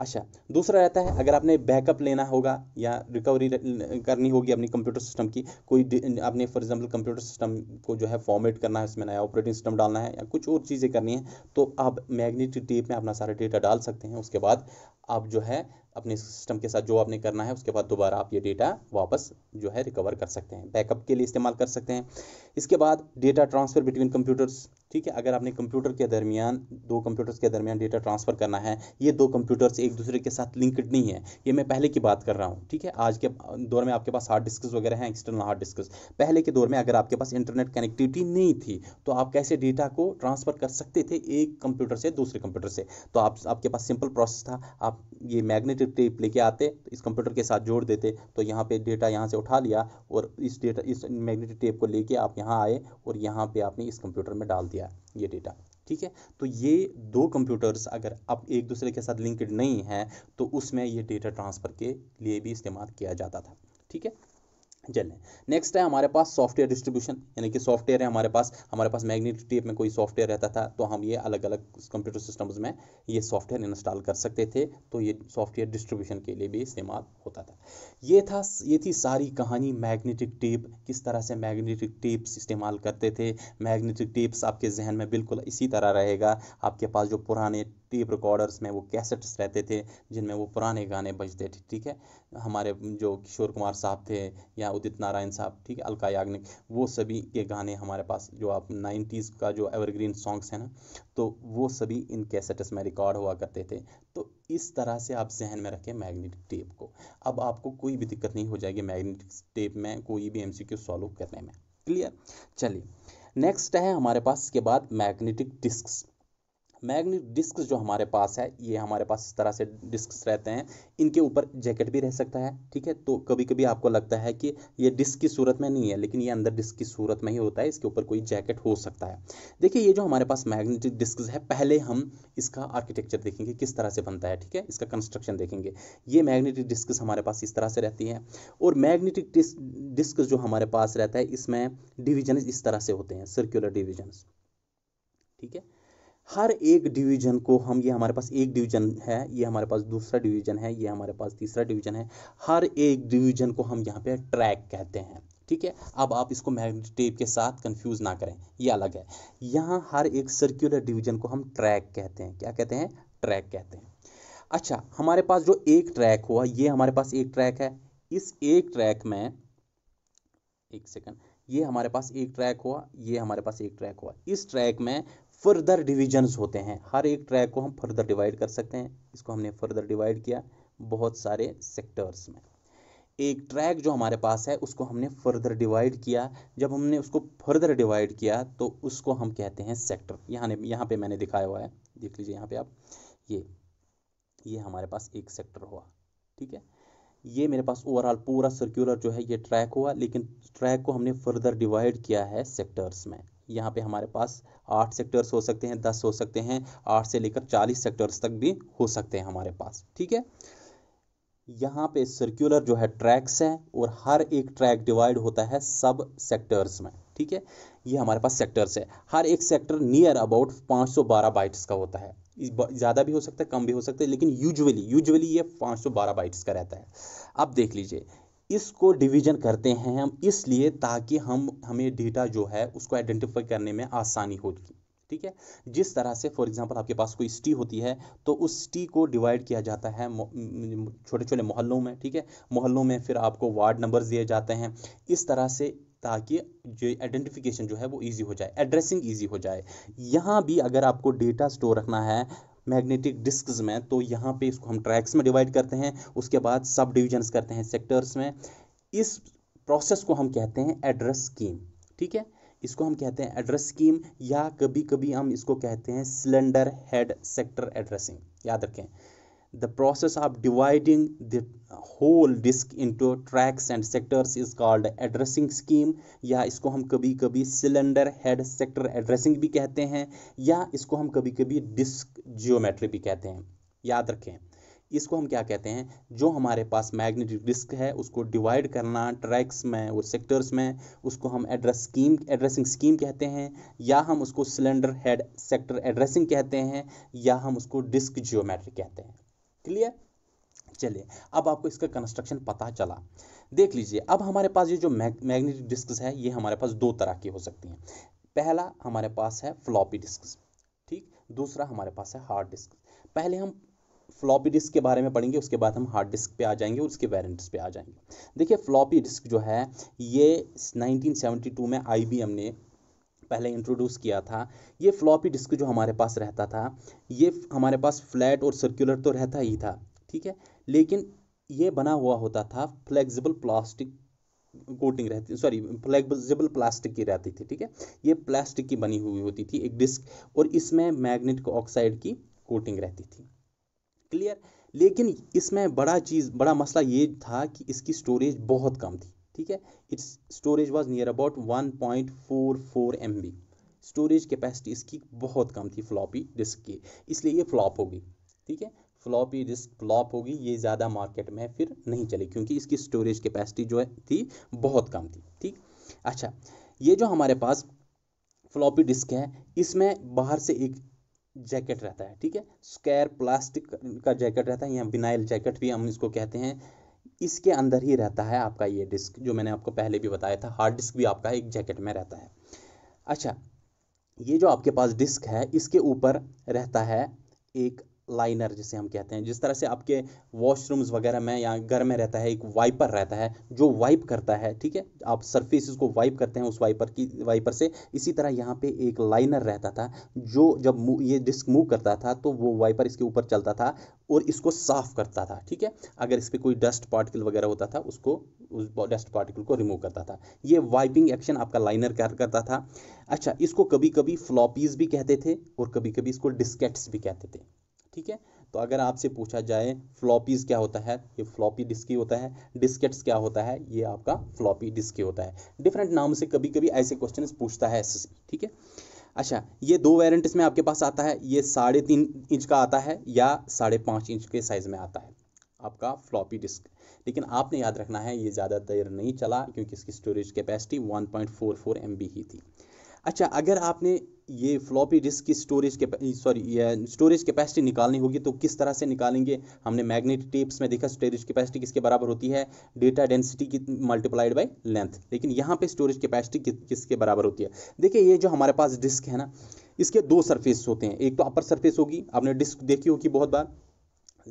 अच्छा दूसरा रहता है अगर आपने बैकअप लेना होगा या रिकवरी करनी होगी अपनी कंप्यूटर सिस्टम की कोई आपने फॉर एग्जांपल कंप्यूटर सिस्टम को जो है फॉर्मेट करना है उसमें नया ऑपरेटिंग सिस्टम डालना है या कुछ और चीज़ें करनी है तो आप मैग्नेटिक टेप में अपना सारा डेटा डाल सकते हैं उसके बाद आप जो है अपने सिस्टम के साथ जो आपने करना है उसके बाद दोबारा आप ये डेटा वापस जो है रिकवर कर सकते हैं बैकअप के लिए इस्तेमाल कर सकते हैं इसके बाद डेटा ट्रांसफ़र बिटवीन कंप्यूटर्स ठीक है अगर आपने कंप्यूटर के दरमियान दो कंप्यूटर्स के दरमियान डेटा ट्रांसफ़र करना है ये दो कंप्यूटर्स एक दूसरे के साथ लिंकड नहीं है ये मैं पहले की बात कर रहा हूँ ठीक है आज के दौर में आपके पास हार्ड डिस्क वगैरह हैं एक्सटर्नल हार्ड डिस्क पहले के दौर में अगर आपके पास इंटरनेट कनेक्टिविटी नहीं थी तो आप कैसे डेटा को ट्रांसफ़र कर सकते थे एक कंप्यूटर से दूसरे कंप्यूटर से तो आप, आपके पास सिंपल प्रोसेस था आप ये मैग्नेटिक टेप लेके आते तो इस कंप्यूटर के साथ जोड़ देते तो यहाँ पे डेटा यहाँ से उठा लिया और इस डेटा इस मैग्नेटिक टेप को लेके आप यहाँ आए और यहाँ पे आपने इस कंप्यूटर में डाल दिया ये डेटा ठीक है तो ये दो कंप्यूटर्स अगर आप एक दूसरे के साथ लिंकड नहीं हैं तो उसमें ये डेटा ट्रांसफ़र के लिए भी इस्तेमाल किया जाता था ठीक है चलें नेक्स्ट है हमारे पास सॉफ्टवेयर डिस्ट्रीब्यूशन यानी कि सॉफ्टवेयर है हमारे पास हमारे पास मैग्नेटिक टेप में कोई सॉफ्टवेयर रहता था तो हम ये अलग अलग कंप्यूटर सिस्टम्स में ये सॉफ्टवेयर इंस्टॉल कर सकते थे तो ये सॉफ्टवेयर डिस्ट्रीब्यूशन के लिए भी इस्तेमाल होता था ये था ये थी सारी कहानी मैग्नेटिक टेप किस तरह से मैग्नेटिक टेप्स इस्तेमाल करते थे मैग्नेटिक टेप्स आपके जहन में बिल्कुल इसी तरह रहेगा आपके पास जो पुराने टेप रिकॉर्डर्स में वो कैसेट्स रहते थे जिनमें वो पुराने गाने बजते थे ठीक है हमारे जो किशोर कुमार साहब थे या उदित नारायण साहब ठीक है अलका याग्निक वो सभी के गाने हमारे पास जो आप नाइन्टीज़ का जो एवरग्रीन सॉन्ग्स हैं ना तो वो सभी इन कैसेट्स में रिकॉर्ड हुआ करते थे तो इस तरह से आप जहन में रखें मैग्नेटिक टेप को अब आपको कोई भी दिक्कत नहीं हो जाएगी मैग्नेटिक टेप में कोई भी क्यू सॉल्व करने में क्लियर चलिए नेक्स्ट है हमारे पास इसके बाद मैग्नेटिक डिस्क मैग्नेट डिस्क जो हमारे पास है ये हमारे पास इस तरह से डिस्क रहते हैं इनके ऊपर जैकेट भी रह सकता है ठीक है तो कभी कभी आपको लगता है कि ये डिस्क की सूरत में नहीं है लेकिन ये अंदर डिस्क की सूरत में ही होता है इसके ऊपर कोई जैकेट हो सकता है देखिए ये जो हमारे पास मैग्नेटिक डिस्क है पहले हम इसका आर्किटेक्चर देखेंगे किस तरह से बनता है ठीक है इसका कंस्ट्रक्शन देखेंगे ये मैग्नेटिक डिस्क हमारे पास इस तरह से रहती है और मैग्नेटिक डिस्क जो हमारे पास रहता है इसमें डिविजन इस तरह से होते हैं सर्क्यूलर डिविजन ठीक है हर एक डिवीजन को हम ये हमारे पास एक डिवीजन है ये हमारे पास दूसरा डिवीजन है ये हमारे पास तीसरा डिवीजन है हर एक डिवीजन को हम यहाँ पे ट्रैक कहते हैं ठीक है अब आप इसको मैग्नेटिक टेप के साथ कंफ्यूज ना करें ये अलग है यहाँ हर एक सर्क्यूलर डिवीजन को हम ट्रैक कहते हैं क्या कहते हैं ट्रैक कहते हैं अच्छा हमारे पास जो एक ट्रैक हुआ ये हमारे पास एक ट्रैक है इस एक ट्रैक में एक सेकंड ये हमारे पास एक ट्रैक हुआ ये हमारे पास एक ट्रैक हुआ इस ट्रैक में फर्दर डिविजन्स होते हैं हर एक ट्रैक को हम फर्दर डिवाइड कर सकते हैं इसको हमने फर्दर डिवाइड किया बहुत सारे सेक्टर्स में एक ट्रैक जो हमारे पास है उसको हमने फर्दर डिवाइड किया जब हमने उसको फर्दर डिवाइड किया तो उसको हम कहते हैं सेक्टर यहाँ यहाँ पे मैंने दिखाया हुआ है देख लीजिए यहाँ पे आप ये ये हमारे पास एक सेक्टर हुआ ठीक है ये मेरे पास ओवरऑल पूरा सर्कुलर जो है ये ट्रैक हुआ लेकिन ट्रैक को हमने फर्दर डिवाइड किया है सेक्टर्स में यहाँ पे हमारे पास आठ सेक्टर्स हो सकते हैं दस हो सकते हैं आठ से लेकर चालीस सेक्टर्स तक भी हो सकते हैं हमारे पास ठीक है यहाँ पे सर्कुलर जो है ट्रैक्स हैं और हर एक ट्रैक डिवाइड होता है सब सेक्टर्स में ठीक है ये हमारे पास सेक्टर्स है हर एक सेक्टर नियर अबाउट 512 बाइट्स का होता है ज़्यादा भी हो सकता है कम भी हो सकता है लेकिन यूजुअली यूजुअली ये 512 बाइट्स का रहता है अब देख लीजिए इसको डिवीजन करते हैं हम इसलिए ताकि हम हमें डेटा जो है उसको आइडेंटिफाई करने में आसानी होगी ठीक है जिस तरह से फॉर एग्जांपल आपके पास कोई सिटी होती है तो उस सिटी को डिवाइड किया जाता है छोटे छोटे मोहल्लों में ठीक है मोहल्लों में फिर आपको वार्ड नंबर दिए जाते हैं इस तरह से ताकि जो आइडेंटिफिकेशन जो है वो ईजी हो जाए एड्रेसिंग ईजी हो जाए यहाँ भी अगर आपको डेटा स्टोर रखना है मैग्नेटिक डिस्क में तो यहाँ पे इसको हम ट्रैक्स में डिवाइड करते हैं उसके बाद सब डिविजन्स करते हैं सेक्टर्स में इस प्रोसेस को हम कहते हैं एड्रेस स्कीम ठीक है इसको हम कहते हैं एड्रेस स्कीम या कभी कभी हम इसको कहते हैं सिलेंडर हेड सेक्टर एड्रेसिंग याद रखें the process of dividing the whole disk into tracks and sectors is called addressing scheme या इसको हम कभी कभी सिलेंडर हेड सेक्टर एड्रेसिंग भी कहते हैं या इसको हम कभी कभी डिस्क जियोमेट्री भी कहते हैं याद रखें इसको हम क्या कहते हैं जो हमारे पास मैग्नेटिक डिस्क है उसको डिवाइड करना ट्रैक्स में और सेक्टर्स में उसको हम एड्रेस स्कीम एड्रेसिंग स्कीम कहते हैं या हम उसको सिलेंडर हेड सेक्टर एड्रेसिंग कहते हैं या हम उसको डिस्क जियोमेट्री कहते हैं क्लियर चलिए अब आपको इसका कंस्ट्रक्शन पता चला देख लीजिए अब हमारे पास ये जो मैग्नेटिक डिस्क है ये हमारे पास दो तरह की हो सकती हैं पहला हमारे पास है फ्लॉपी डिस्क ठीक दूसरा हमारे पास है हार्ड डिस्क पहले हम फ्लॉपी डिस्क के बारे में पढ़ेंगे उसके बाद हम हार्ड डिस्क पे आ जाएंगे और उसके वेरेंट्स पे आ जाएंगे देखिए फ्लॉपी डिस्क जो है ये 1972 में आईबीएम ने पहले इंट्रोड्यूस किया था ये फ्लॉपी डिस्क जो हमारे पास रहता था ये हमारे पास फ्लैट और सर्कुलर तो रहता ही था ठीक है लेकिन ये बना हुआ होता था फ्लेक्सिबल प्लास्टिक कोटिंग रहती सॉरी फ्लेक्सिबल प्लास्टिक की रहती थी ठीक है ये प्लास्टिक की बनी हुई होती थी एक डिस्क और इसमें मैग्नेटिक ऑक्साइड की कोटिंग रहती थी क्लियर लेकिन इसमें बड़ा चीज़ बड़ा मसला ये था कि इसकी स्टोरेज बहुत कम थी ठीक है it's storage was near about 1.44 point storage capacity इसकी बहुत कम थी फ्लॉपी डिस्क की इसलिए ये फ्लॉप होगी ठीक है फ्लॉपी डिस्क फ्लॉप होगी ये ज़्यादा मार्केट में फिर नहीं चली क्योंकि इसकी स्टोरेज कैपेसिटी जो है थी बहुत कम थी ठीक अच्छा ये जो हमारे पास फ्लॉपी डिस्क है इसमें बाहर से एक जैकेट रहता है ठीक है स्क्वायर प्लास्टिक का जैकेट रहता है या बिनाइल जैकेट भी हम इसको कहते हैं इसके अंदर ही रहता है आपका ये डिस्क जो मैंने आपको पहले भी बताया था हार्ड डिस्क भी आपका एक जैकेट में रहता है अच्छा ये जो आपके पास डिस्क है इसके ऊपर रहता है एक लाइनर जिसे हम कहते हैं जिस तरह से आपके वॉशरूम्स वगैरह में या घर में रहता है एक वाइपर रहता है जो वाइप करता है ठीक है आप सरफेसिस को वाइप करते हैं उस वाइपर की वाइपर से इसी तरह यहाँ पे एक लाइनर रहता था जो जब ये डिस्क मूव करता था तो वो वाइपर इसके ऊपर चलता था और इसको साफ़ करता था ठीक है अगर इस पर कोई डस्ट पार्टिकल वगैरह होता था उसको उस डस्ट पार्टिकल को रिमूव करता था ये वाइपिंग एक्शन आपका लाइनर कर करता था अच्छा इसको कभी कभी फ्लॉपीज भी कहते थे और कभी कभी इसको डिस्केट्स भी कहते थे ठीक है तो अगर आपसे पूछा जाए फ्लॉपीज क्या होता है ये फ्लॉपी डिस्क ही होता है डिस्केट्स क्या होता है ये आपका फ्लॉपी डिस्क ही होता है डिफरेंट नाम से कभी कभी ऐसे क्वेश्चन पूछता है एस ठीक है अच्छा ये दो वेरियंट इसमें आपके पास आता है ये साढ़े तीन इंच का आता है या साढ़े पाँच इंच के साइज़ में आता है आपका फ्लॉपी डिस्क लेकिन आपने याद रखना है ये ज़्यादा देर नहीं चला क्योंकि इसकी स्टोरेज कैपेसिटी 1.44 एमबी ही थी अच्छा अगर आपने ये फ्लॉपी डिस्क की स्टोरेज सॉरी स्टोरेज कैपेसिटी निकालनी होगी तो किस तरह से निकालेंगे हमने मैग्नेटिक टेप्स में देखा स्टोरेज कैपेसिटी किसके बराबर होती है डेटा डेंसिटी की मल्टीप्लाइड बाई लेंथ लेकिन यहाँ पे स्टोरेज कैपेसिटी कि, किसके बराबर होती है देखिए ये जो हमारे पास डिस्क है ना इसके दो सरफेस होते हैं एक तो अपर सरफेस होगी आपने डिस्क देखी होगी बहुत बार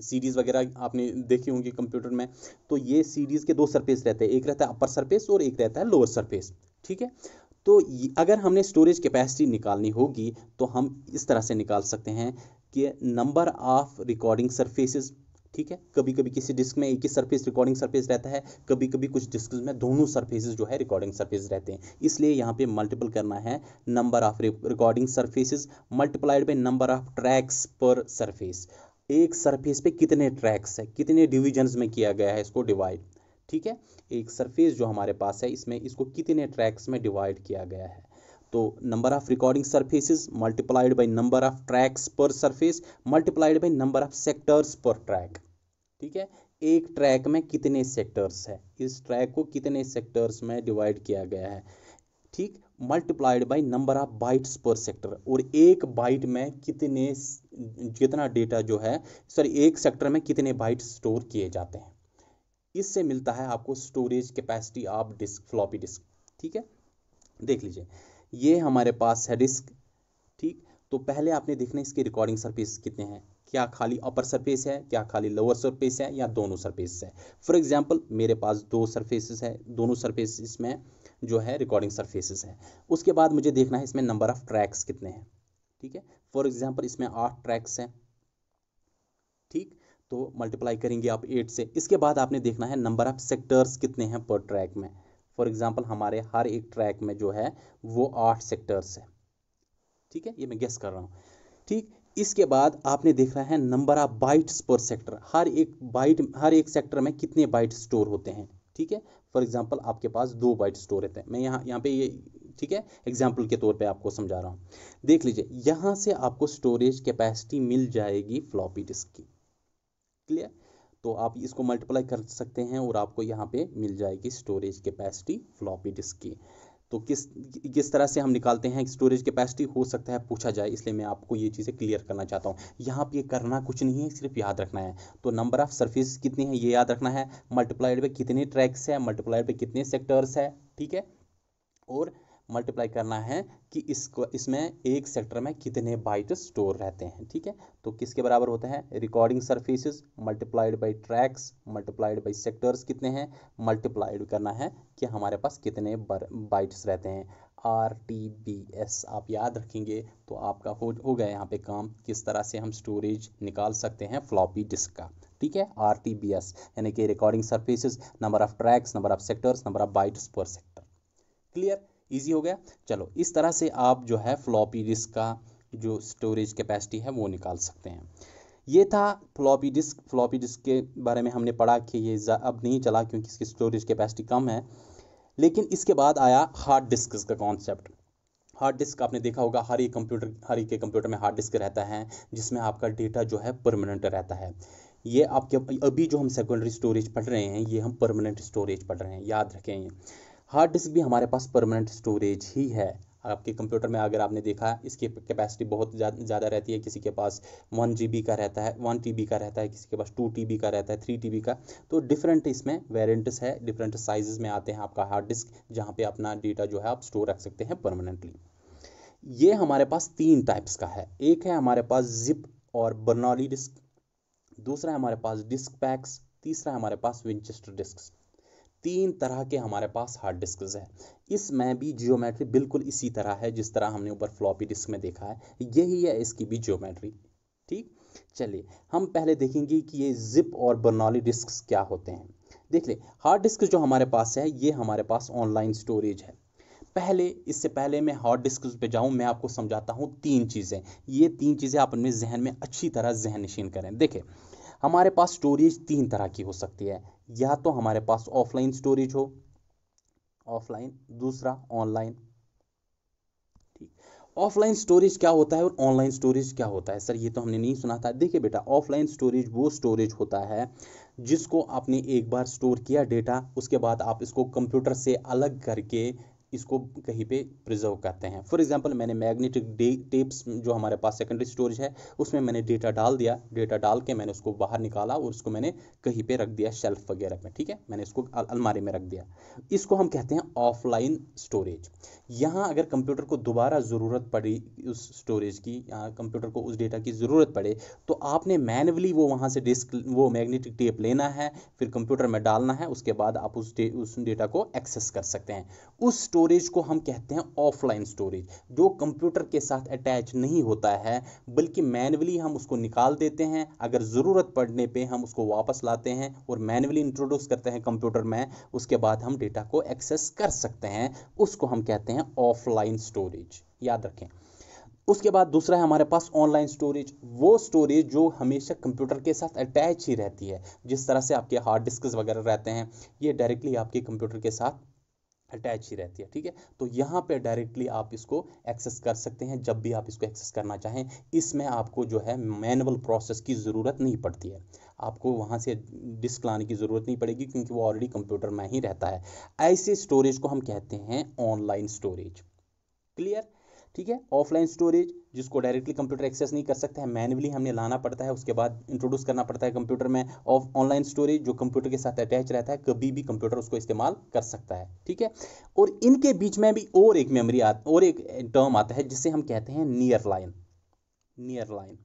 सीरीज़ वगैरह आपने देखी होंगी कंप्यूटर में तो ये सीरीज़ के दो सरफेस रहते हैं एक रहता है अपर सरफेस और एक रहता है लोअर सरफेस ठीक है तो अगर हमने स्टोरेज कैपेसिटी निकालनी होगी तो हम इस तरह से निकाल सकते हैं कि नंबर ऑफ रिकॉर्डिंग सरफेसेस ठीक है कभी कभी किसी डिस्क में एक ही सरफेस रिकॉर्डिंग सरफेस रहता है कभी कभी कुछ डिस्क में दोनों सरफेसेस जो है रिकॉर्डिंग सरफेस रहते हैं इसलिए यहाँ पे मल्टीपल करना है number of recording surfaces multiplied by number of tracks per surface एक सरफेस पे कितने ट्रैक्स है कितने डिविजन्स में किया गया है इसको डिवाइड ठीक है एक सरफेस जो हमारे पास है इसमें इसको कितने ट्रैक्स में डिवाइड किया गया है तो number of recording surfaces multiplied by number of tracks per surface multiplied by number of sectors per track ठीक है एक ट्रैक में कितने सेक्टर्स है इस ट्रैक को कितने सेक्टर्स में डिवाइड किया गया है ठीक multiplied by number of bytes per sector और एक बाइट में कितने कितना डेटा जो है सॉरी एक सेक्टर में कितने बाइट्स स्टोर किए जाते हैं इससे मिलता है आपको storage capacity of disk floppy disk ठीक है देख लीजिए ये हमारे पास है डिस्क ठीक तो पहले आपने देखना इसके रिकॉर्डिंग सर्फेस कितने हैं क्या खाली अपर सरफेस है क्या खाली लोअर सरफेस है या दोनों सरफेस है फॉर एग्जाम्पल मेरे पास दो सरफेसेस है दोनों सरफेस इसमें जो है रिकॉर्डिंग सरफेसेस है उसके बाद मुझे देखना है इसमें नंबर ऑफ ट्रैक्स कितने हैं ठीक है फॉर एग्जाम्पल इसमें आठ ट्रैक्स हैं तो मल्टीप्लाई करेंगे आप एट से इसके बाद आपने देखना है नंबर ऑफ सेक्टर्स कितने हैं पर ट्रैक में फॉर एग्जाम्पल हमारे हर एक ट्रैक में जो है वो आठ सेक्टर्स है ठीक है ये मैं गेस कर रहा हूँ ठीक इसके बाद आपने देखना है number of bytes per sector हर एक बाइट हर एक सेक्टर में कितने बाइट स्टोर होते हैं ठीक है फॉर एग्जाम्पल आपके पास दो बाइट स्टोर रहते हैं मैं यहाँ यहाँ पे ये ठीक है एग्जाम्पल के तौर पे आपको समझा रहा हूँ देख लीजिए यहाँ से आपको स्टोरेज कैपेसिटी मिल जाएगी फ्लॉपी डिस्क की क्लियर तो आप इसको मल्टीप्लाई कर सकते हैं और आपको यहाँ पे मिल जाएगी स्टोरेज कैपेसिटी फ्लॉपी डिस्क की तो किस किस तरह से हम निकालते हैं स्टोरेज कैपेसिटी हो सकता है पूछा जाए इसलिए मैं आपको ये चीज़ें क्लियर करना चाहता हूँ यहाँ पे करना कुछ नहीं है सिर्फ याद रखना है तो नंबर ऑफ़ सर्फिस कितनी है ये याद रखना है मल्टीप्लाइड पे कितने ट्रैक्स है मल्टीप्लाइड पे कितने सेक्टर्स है ठीक है और मल्टीप्लाई करना है कि इसको इसमें एक सेक्टर में कितने बाइट स्टोर रहते हैं ठीक है तो किसके बराबर होता है recording surfaces multiplied by tracks multiplied by sectors कितने हैं मल्टीप्लाइड करना है कि हमारे पास कितने बाइट्स रहते हैं आर टी बी एस आप याद रखेंगे तो आपका हो हो गया यहाँ पे काम किस तरह से हम स्टोरेज निकाल सकते हैं फ्लॉपी डिस्क का ठीक है आर टी बी एस यानी कि recording surfaces number of tracks number of sectors number of bytes per sector clear easy हो गया चलो इस तरह से आप जो है फ्लॉपी डिस्क का जो स्टोरेज कैपेसिटी है वो निकाल सकते हैं ये था फ्लॉपी डिस्क फ्लॉपी डिस्क के बारे में हमने पढ़ा कि ये अब नहीं चला क्योंकि इसकी स्टोरेज कैपेसिटी कम है लेकिन इसके बाद आया हार्ड डिस्क का कॉन्सेप्ट हार्ड डिस्क आपने देखा होगा हर एक कंप्यूटर हर एक कंप्यूटर में हार्ड डिस्क रहता है जिसमें आपका डेटा जो है परमानेंट रहता है ये आपके अभी जो हम सेकेंडरी स्टोरेज पढ़ रहे हैं ये हम परमानेंट स्टोरेज पढ़ रहे हैं याद रखें हार्ड डिस्क भी हमारे पास परमानेंट स्टोरेज ही है आपके कंप्यूटर में अगर आपने देखा इसकी कैपेसिटी बहुत ज़्यादा रहती है किसी के पास वन जी का रहता है वन टी का रहता है किसी के पास टू टी का रहता है थ्री टी का तो डिफरेंट इसमें वेरियंट्स है डिफरेंट साइज़ में आते हैं आपका हार्ड डिस्क जहाँ पे अपना डेटा जो है आप स्टोर रख सकते हैं परमानेंटली ये हमारे पास तीन टाइप्स का है एक है हमारे पास जिप और बर्नौली डिस्क दूसरा है हमारे पास डिस्क पैक्स तीसरा है हमारे पास विंचेस्टर डिस्क तीन तरह के हमारे पास हार्ड डिस्क है इसमें भी जियोमेट्री बिल्कुल इसी तरह है जिस तरह हमने ऊपर फ्लॉपी डिस्क में देखा है यही है इसकी भी जियोमेट्री ठीक चलिए हम पहले देखेंगे कि ये जिप और बर्नौली डिस्क क्या होते हैं देख ले हार्ड डिस्क जो हमारे पास है ये हमारे पास ऑनलाइन स्टोरेज है पहले इससे पहले मैं हार्ड डिस्क पे जाऊं मैं आपको समझाता हूँ तीन चीज़ें ये तीन चीज़ें आप अपने जहन में अच्छी तरह जहन नशीन करें देखें हमारे पास स्टोरेज तीन तरह की हो सकती है या तो हमारे पास ऑफलाइन स्टोरेज हो ऑफलाइन दूसरा ऑनलाइन ठीक ऑफलाइन स्टोरेज क्या होता है और ऑनलाइन स्टोरेज क्या होता है सर ये तो हमने नहीं सुना था देखिए बेटा ऑफलाइन स्टोरेज वो स्टोरेज होता है जिसको आपने एक बार स्टोर किया डेटा उसके बाद आप इसको कंप्यूटर से अलग करके इसको कहीं पे प्रिजर्व करते हैं फॉर एग्जांपल मैंने मैग्नेटिक टेप्स जो हमारे पास सेकेंडरी स्टोरेज है उसमें मैंने डेटा डाल दिया डेटा डाल के मैंने उसको बाहर निकाला और उसको मैंने कहीं पे रख दिया शेल्फ वगैरह में ठीक है मैंने इसको अलमारी में रख दिया इसको हम कहते हैं ऑफलाइन स्टोरेज यहाँ अगर कंप्यूटर को दोबारा ज़रूरत पड़ी उस स्टोरेज की यहाँ कंप्यूटर को उस डेटा की ज़रूरत पड़े तो आपने मैनुअली वो वहाँ से डिस्क वो मैग्नेटिक टेप लेना है फिर कंप्यूटर में डालना है उसके बाद आप उस डे, उस डेटा को एक्सेस कर सकते हैं उस स्टोरेज को हम कहते हैं ऑफलाइन स्टोरेज जो कंप्यूटर के साथ अटैच नहीं होता है बल्कि मैनुअली हम उसको निकाल देते हैं अगर ज़रूरत पड़ने पे हम उसको वापस लाते हैं और मैनुअली इंट्रोड्यूस करते हैं कंप्यूटर में उसके बाद हम डेटा को एक्सेस कर सकते हैं उसको हम कहते हैं ऑफलाइन स्टोरेज याद रखें उसके बाद दूसरा है हमारे पास ऑनलाइन स्टोरेज वो स्टोरेज जो हमेशा कंप्यूटर के साथ अटैच ही रहती है जिस तरह से आपके हार्ड डिस्क वगैरह रहते हैं ये डायरेक्टली आपके कंप्यूटर के साथ अटैच ही रहती है ठीक है तो यहाँ पे डायरेक्टली आप इसको एक्सेस कर सकते हैं जब भी आप इसको एक्सेस करना चाहें इसमें आपको जो है मैनुअल प्रोसेस की ज़रूरत नहीं पड़ती है आपको वहाँ से डिस्क लाने की ज़रूरत नहीं पड़ेगी क्योंकि वो ऑलरेडी कंप्यूटर में ही रहता है ऐसे स्टोरेज को हम कहते हैं ऑनलाइन स्टोरेज क्लियर ठीक है ऑफलाइन स्टोरेज जिसको डायरेक्टली कंप्यूटर एक्सेस नहीं कर सकते हैं मैनुअली हमने लाना पड़ता है उसके बाद इंट्रोड्यूस करना पड़ता है कंप्यूटर में ऑफ ऑनलाइन स्टोरेज जो कंप्यूटर के साथ अटैच रहता है कभी भी कंप्यूटर उसको इस्तेमाल कर सकता है ठीक है और इनके बीच में भी और एक मेमोरी और एक टर्म आता है जिससे हम कहते हैं near line near line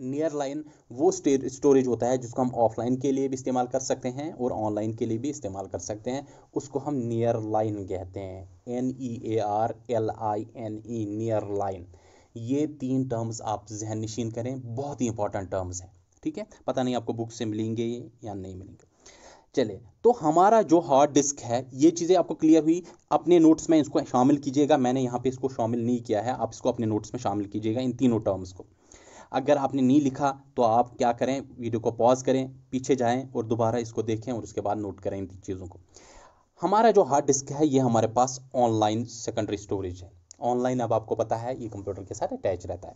near line वो स्टोरेज होता है जिसको हम ऑफलाइन के लिए भी इस्तेमाल कर सकते हैं और ऑनलाइन के लिए भी इस्तेमाल कर सकते हैं उसको हम नियर लाइन कहते हैं N E A R L I N E near line ये तीन टर्म्स आप जहन नशीन करें बहुत ही इंपॉर्टेंट टर्म्स हैं ठीक है पता नहीं आपको बुक से मिलेंगे या नहीं मिलेंगे चले तो हमारा जो हार्ड डिस्क है ये चीज़ें आपको क्लियर हुई अपने नोट्स में इसको शामिल कीजिएगा मैंने यहाँ पे इसको शामिल नहीं किया है आप इसको अपने नोट्स में शामिल कीजिएगा इन तीनों टर्म्स को अगर आपने नहीं लिखा तो आप क्या करें वीडियो को पॉज करें पीछे जाएं और दोबारा इसको देखें और उसके बाद नोट करें इन चीज़ों को हमारा जो हार्ड डिस्क है ये हमारे पास ऑनलाइन सेकेंडरी स्टोरेज है ऑनलाइन अब आपको पता है ये कंप्यूटर के साथ अटैच रहता है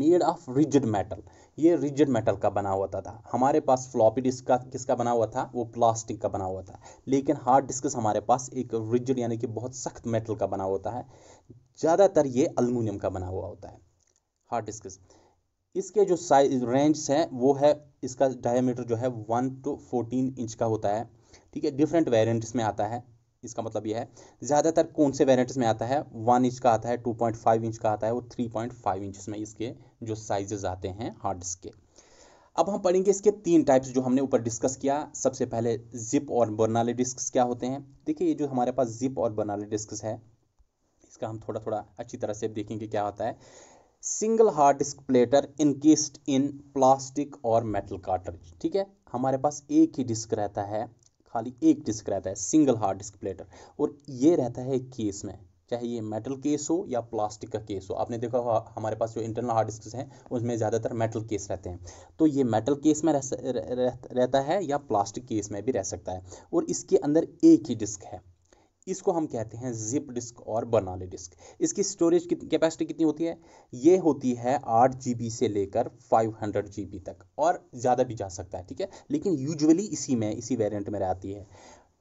मेड ऑफ रिजिड मेटल ये रिजिड मेटल का बना हुआ था हमारे पास फ्लॉपी डिस्क का किसका बना हुआ था वो प्लास्टिक का बना हुआ था लेकिन हार्ड डिस्क हमारे पास एक रिजिड यानी कि बहुत सख्त मेटल का बना होता है ज़्यादातर ये अलमूनियम का बना हुआ होता है हार्ड डिस्क इसके जो साइज रेंज है वो है इसका डायमीटर जो है वन टू फोर्टीन इंच का होता है ठीक है डिफरेंट वेरियंट्स में आता है इसका मतलब यह है ज़्यादातर कौन से वेरियंट्स में आता है वन इंच का आता है टू पॉइंट फाइव इंच का आता है और थ्री पॉइंट फाइव इंच में इसके जो साइजेज आते हैं हार्ड डिस्क के अब हम पढ़ेंगे इसके तीन टाइप्स जो हमने ऊपर डिस्कस किया सबसे पहले जिप और बर्नाली डिस्क क्या होते हैं देखिए ये जो हमारे पास जिप और बर्नाली डिस्क है इसका हम थोड़ा थोड़ा अच्छी तरह से देखेंगे क्या होता है single hard disk platter encased in plastic और मेटल कार्टर्ज ठीक है हमारे पास एक ही डिस्क रहता है खाली एक डिस्क रहता है सिंगल हार्ड डिस्क प्लेटर और ये रहता है केस में चाहे ये मेटल केस हो या प्लास्टिक का केस हो आपने देखा हमारे पास जो इंटरनल हार्ड डिस्क हैं उसमें ज़्यादातर मेटल केस रहते हैं तो ये मेटल केस में रह, रह, रहता है या प्लास्टिक केस में भी रह सकता है और इसके अंदर एक ही डिस्क है इसको हम कहते हैं जिप डिस्क और बनाले डिस्क इसकी स्टोरेज कैपेसिटी कितनी होती है ये होती है आठ जी से लेकर फाइव हंड्रेड जी तक और ज़्यादा भी जा सकता है ठीक है लेकिन यूजुअली इसी में इसी वेरियंट में रहती है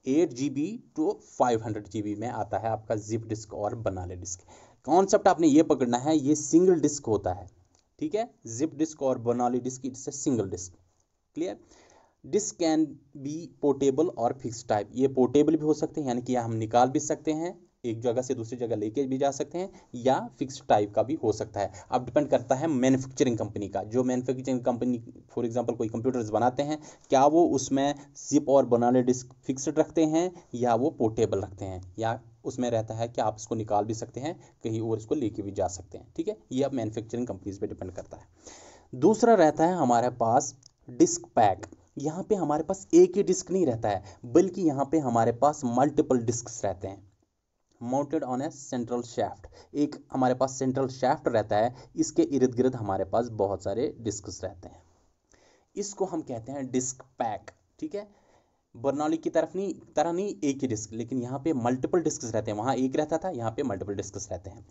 eight G B to five hundred G B में आता है आपका जिप डिस्क और बनाले डिस्क कॉन्सेप्ट आपने ये पकड़ना है ये सिंगल डिस्क होता है ठीक है जिप डिस्क और बनाली disk it's a single disk clear this can be portable और फिक्स टाइप ये पोर्टेबल भी हो सकते हैं यानी कि हम निकाल भी सकते हैं एक जगह से दूसरी जगह लेके भी जा सकते हैं या फिक्स टाइप का भी हो सकता है अब डिपेंड करता है मैन्युफैक्चरिंग कंपनी का जो मैन्युफैक्चरिंग कंपनी फॉर एग्जांपल कोई कंप्यूटर्स बनाते हैं क्या वो उसमें सिप और बनाने डिस्क फिक्स्ड रखते हैं या वो पोर्टेबल रखते हैं या उसमें रहता है कि आप इसको निकाल भी सकते हैं कहीं और इसको लेके भी जा सकते हैं ठीक है ये अब मैन्युफैक्चरिंग कंपनीज पर डिपेंड करता है दूसरा रहता है हमारे पास डिस्क पैक यहाँ पे हमारे पास एक ही डिस्क नहीं रहता है बल्कि यहाँ पे हमारे पास मल्टीपल डिस्क रहते हैं mounted on a central shaft एक हमारे पास सेंट्रल शैफ्ट रहता है इसके इर्द गिर्द हमारे पास बहुत सारे डिस्क रहते हैं इसको हम कहते हैं डिस्क पैक ठीक है बर्नौली की तरफ नहीं तरह नहीं एक ही डिस्क लेकिन यहाँ पे मल्टीपल डिस्क रहते हैं वहाँ एक रहता था यहाँ पे मल्टीपल डिस्क रहते हैं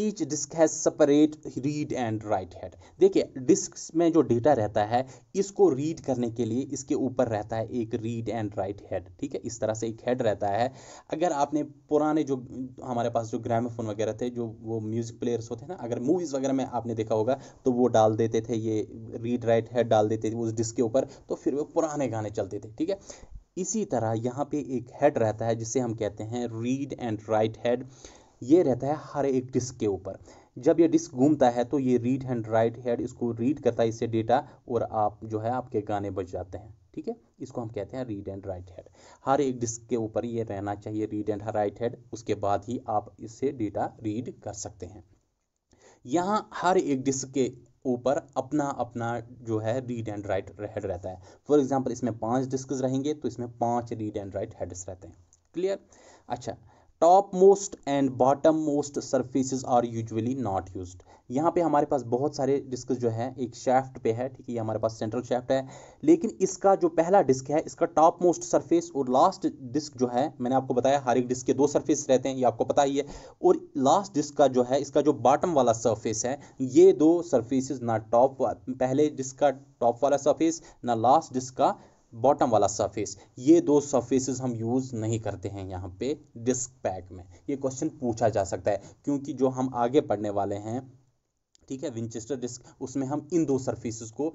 each disk has separate read and write head देखिए डिस्क में जो डेटा रहता है इसको रीड करने के लिए इसके ऊपर रहता है एक रीड एंड राइट हेड ठीक है इस तरह से एक हेड रहता है अगर आपने पुराने जो हमारे पास जो ग्रामोफोन वगैरह थे जो वो म्यूज़िक प्लेयर्स होते हैं ना अगर मूवीज़ वगैरह में आपने देखा होगा तो वो डाल देते थे ये रीड राइट हेड डाल देते थे उस डिस्क के ऊपर तो फिर वो पुराने गाने चलते थे ठीक है इसी तरह यहाँ पे एक हेड रहता है जिसे हम कहते हैं रीड एंड राइट हेड ये रहता है हर एक डिस्क के ऊपर जब ये डिस्क घूमता है तो ये रीड एंड राइट हेड इसको रीड करता है इससे डेटा और आप जो है आपके गाने बज जाते हैं ठीक है इसको हम कहते हैं रीड एंड राइट हेड हर एक डिस्क के ऊपर ये रहना चाहिए रीड एंड राइट हेड उसके बाद ही आप इससे डेटा रीड कर सकते हैं यहाँ हर एक डिस्क के ऊपर अपना अपना जो है रीड एंड राइट हेड रहता है फॉर एग्जाम्पल इसमें पाँच डिस्क रहेंगे तो इसमें पाँच रीड एंड राइट हेड्स रहते हैं क्लियर अच्छा top most and bottom most surfaces are usually not use यहाँ पे हमारे पास बहुत सारे डिस्क जो है एक शेफ्ट पे है ठीक है ये हमारे पास सेंट्रल शेफ्ट है लेकिन इसका जो पहला डिस्क है इसका टॉप मोस्ट सर्फेस और लास्ट डिस्क जो है मैंने आपको बताया हर एक डिस्क के दो सर्फेस रहते हैं ये आपको पता ही है और लास्ट डिस्क का जो है इसका जो बॉटम वाला सर्फेस है ये दो सर्फेस ना टॉप पहले डिस्क का टॉप वाला सर्फेस ना लास्ट डिस्क का बॉटम वाला सरफेस ये दो सरफेसेस हम यूज़ नहीं करते हैं यहाँ पे डिस्क पैक में ये क्वेश्चन पूछा जा सकता है क्योंकि जो हम आगे पढ़ने वाले हैं ठीक है विंचेस्टर डिस्क उसमें हम इन दो सरफेसेस को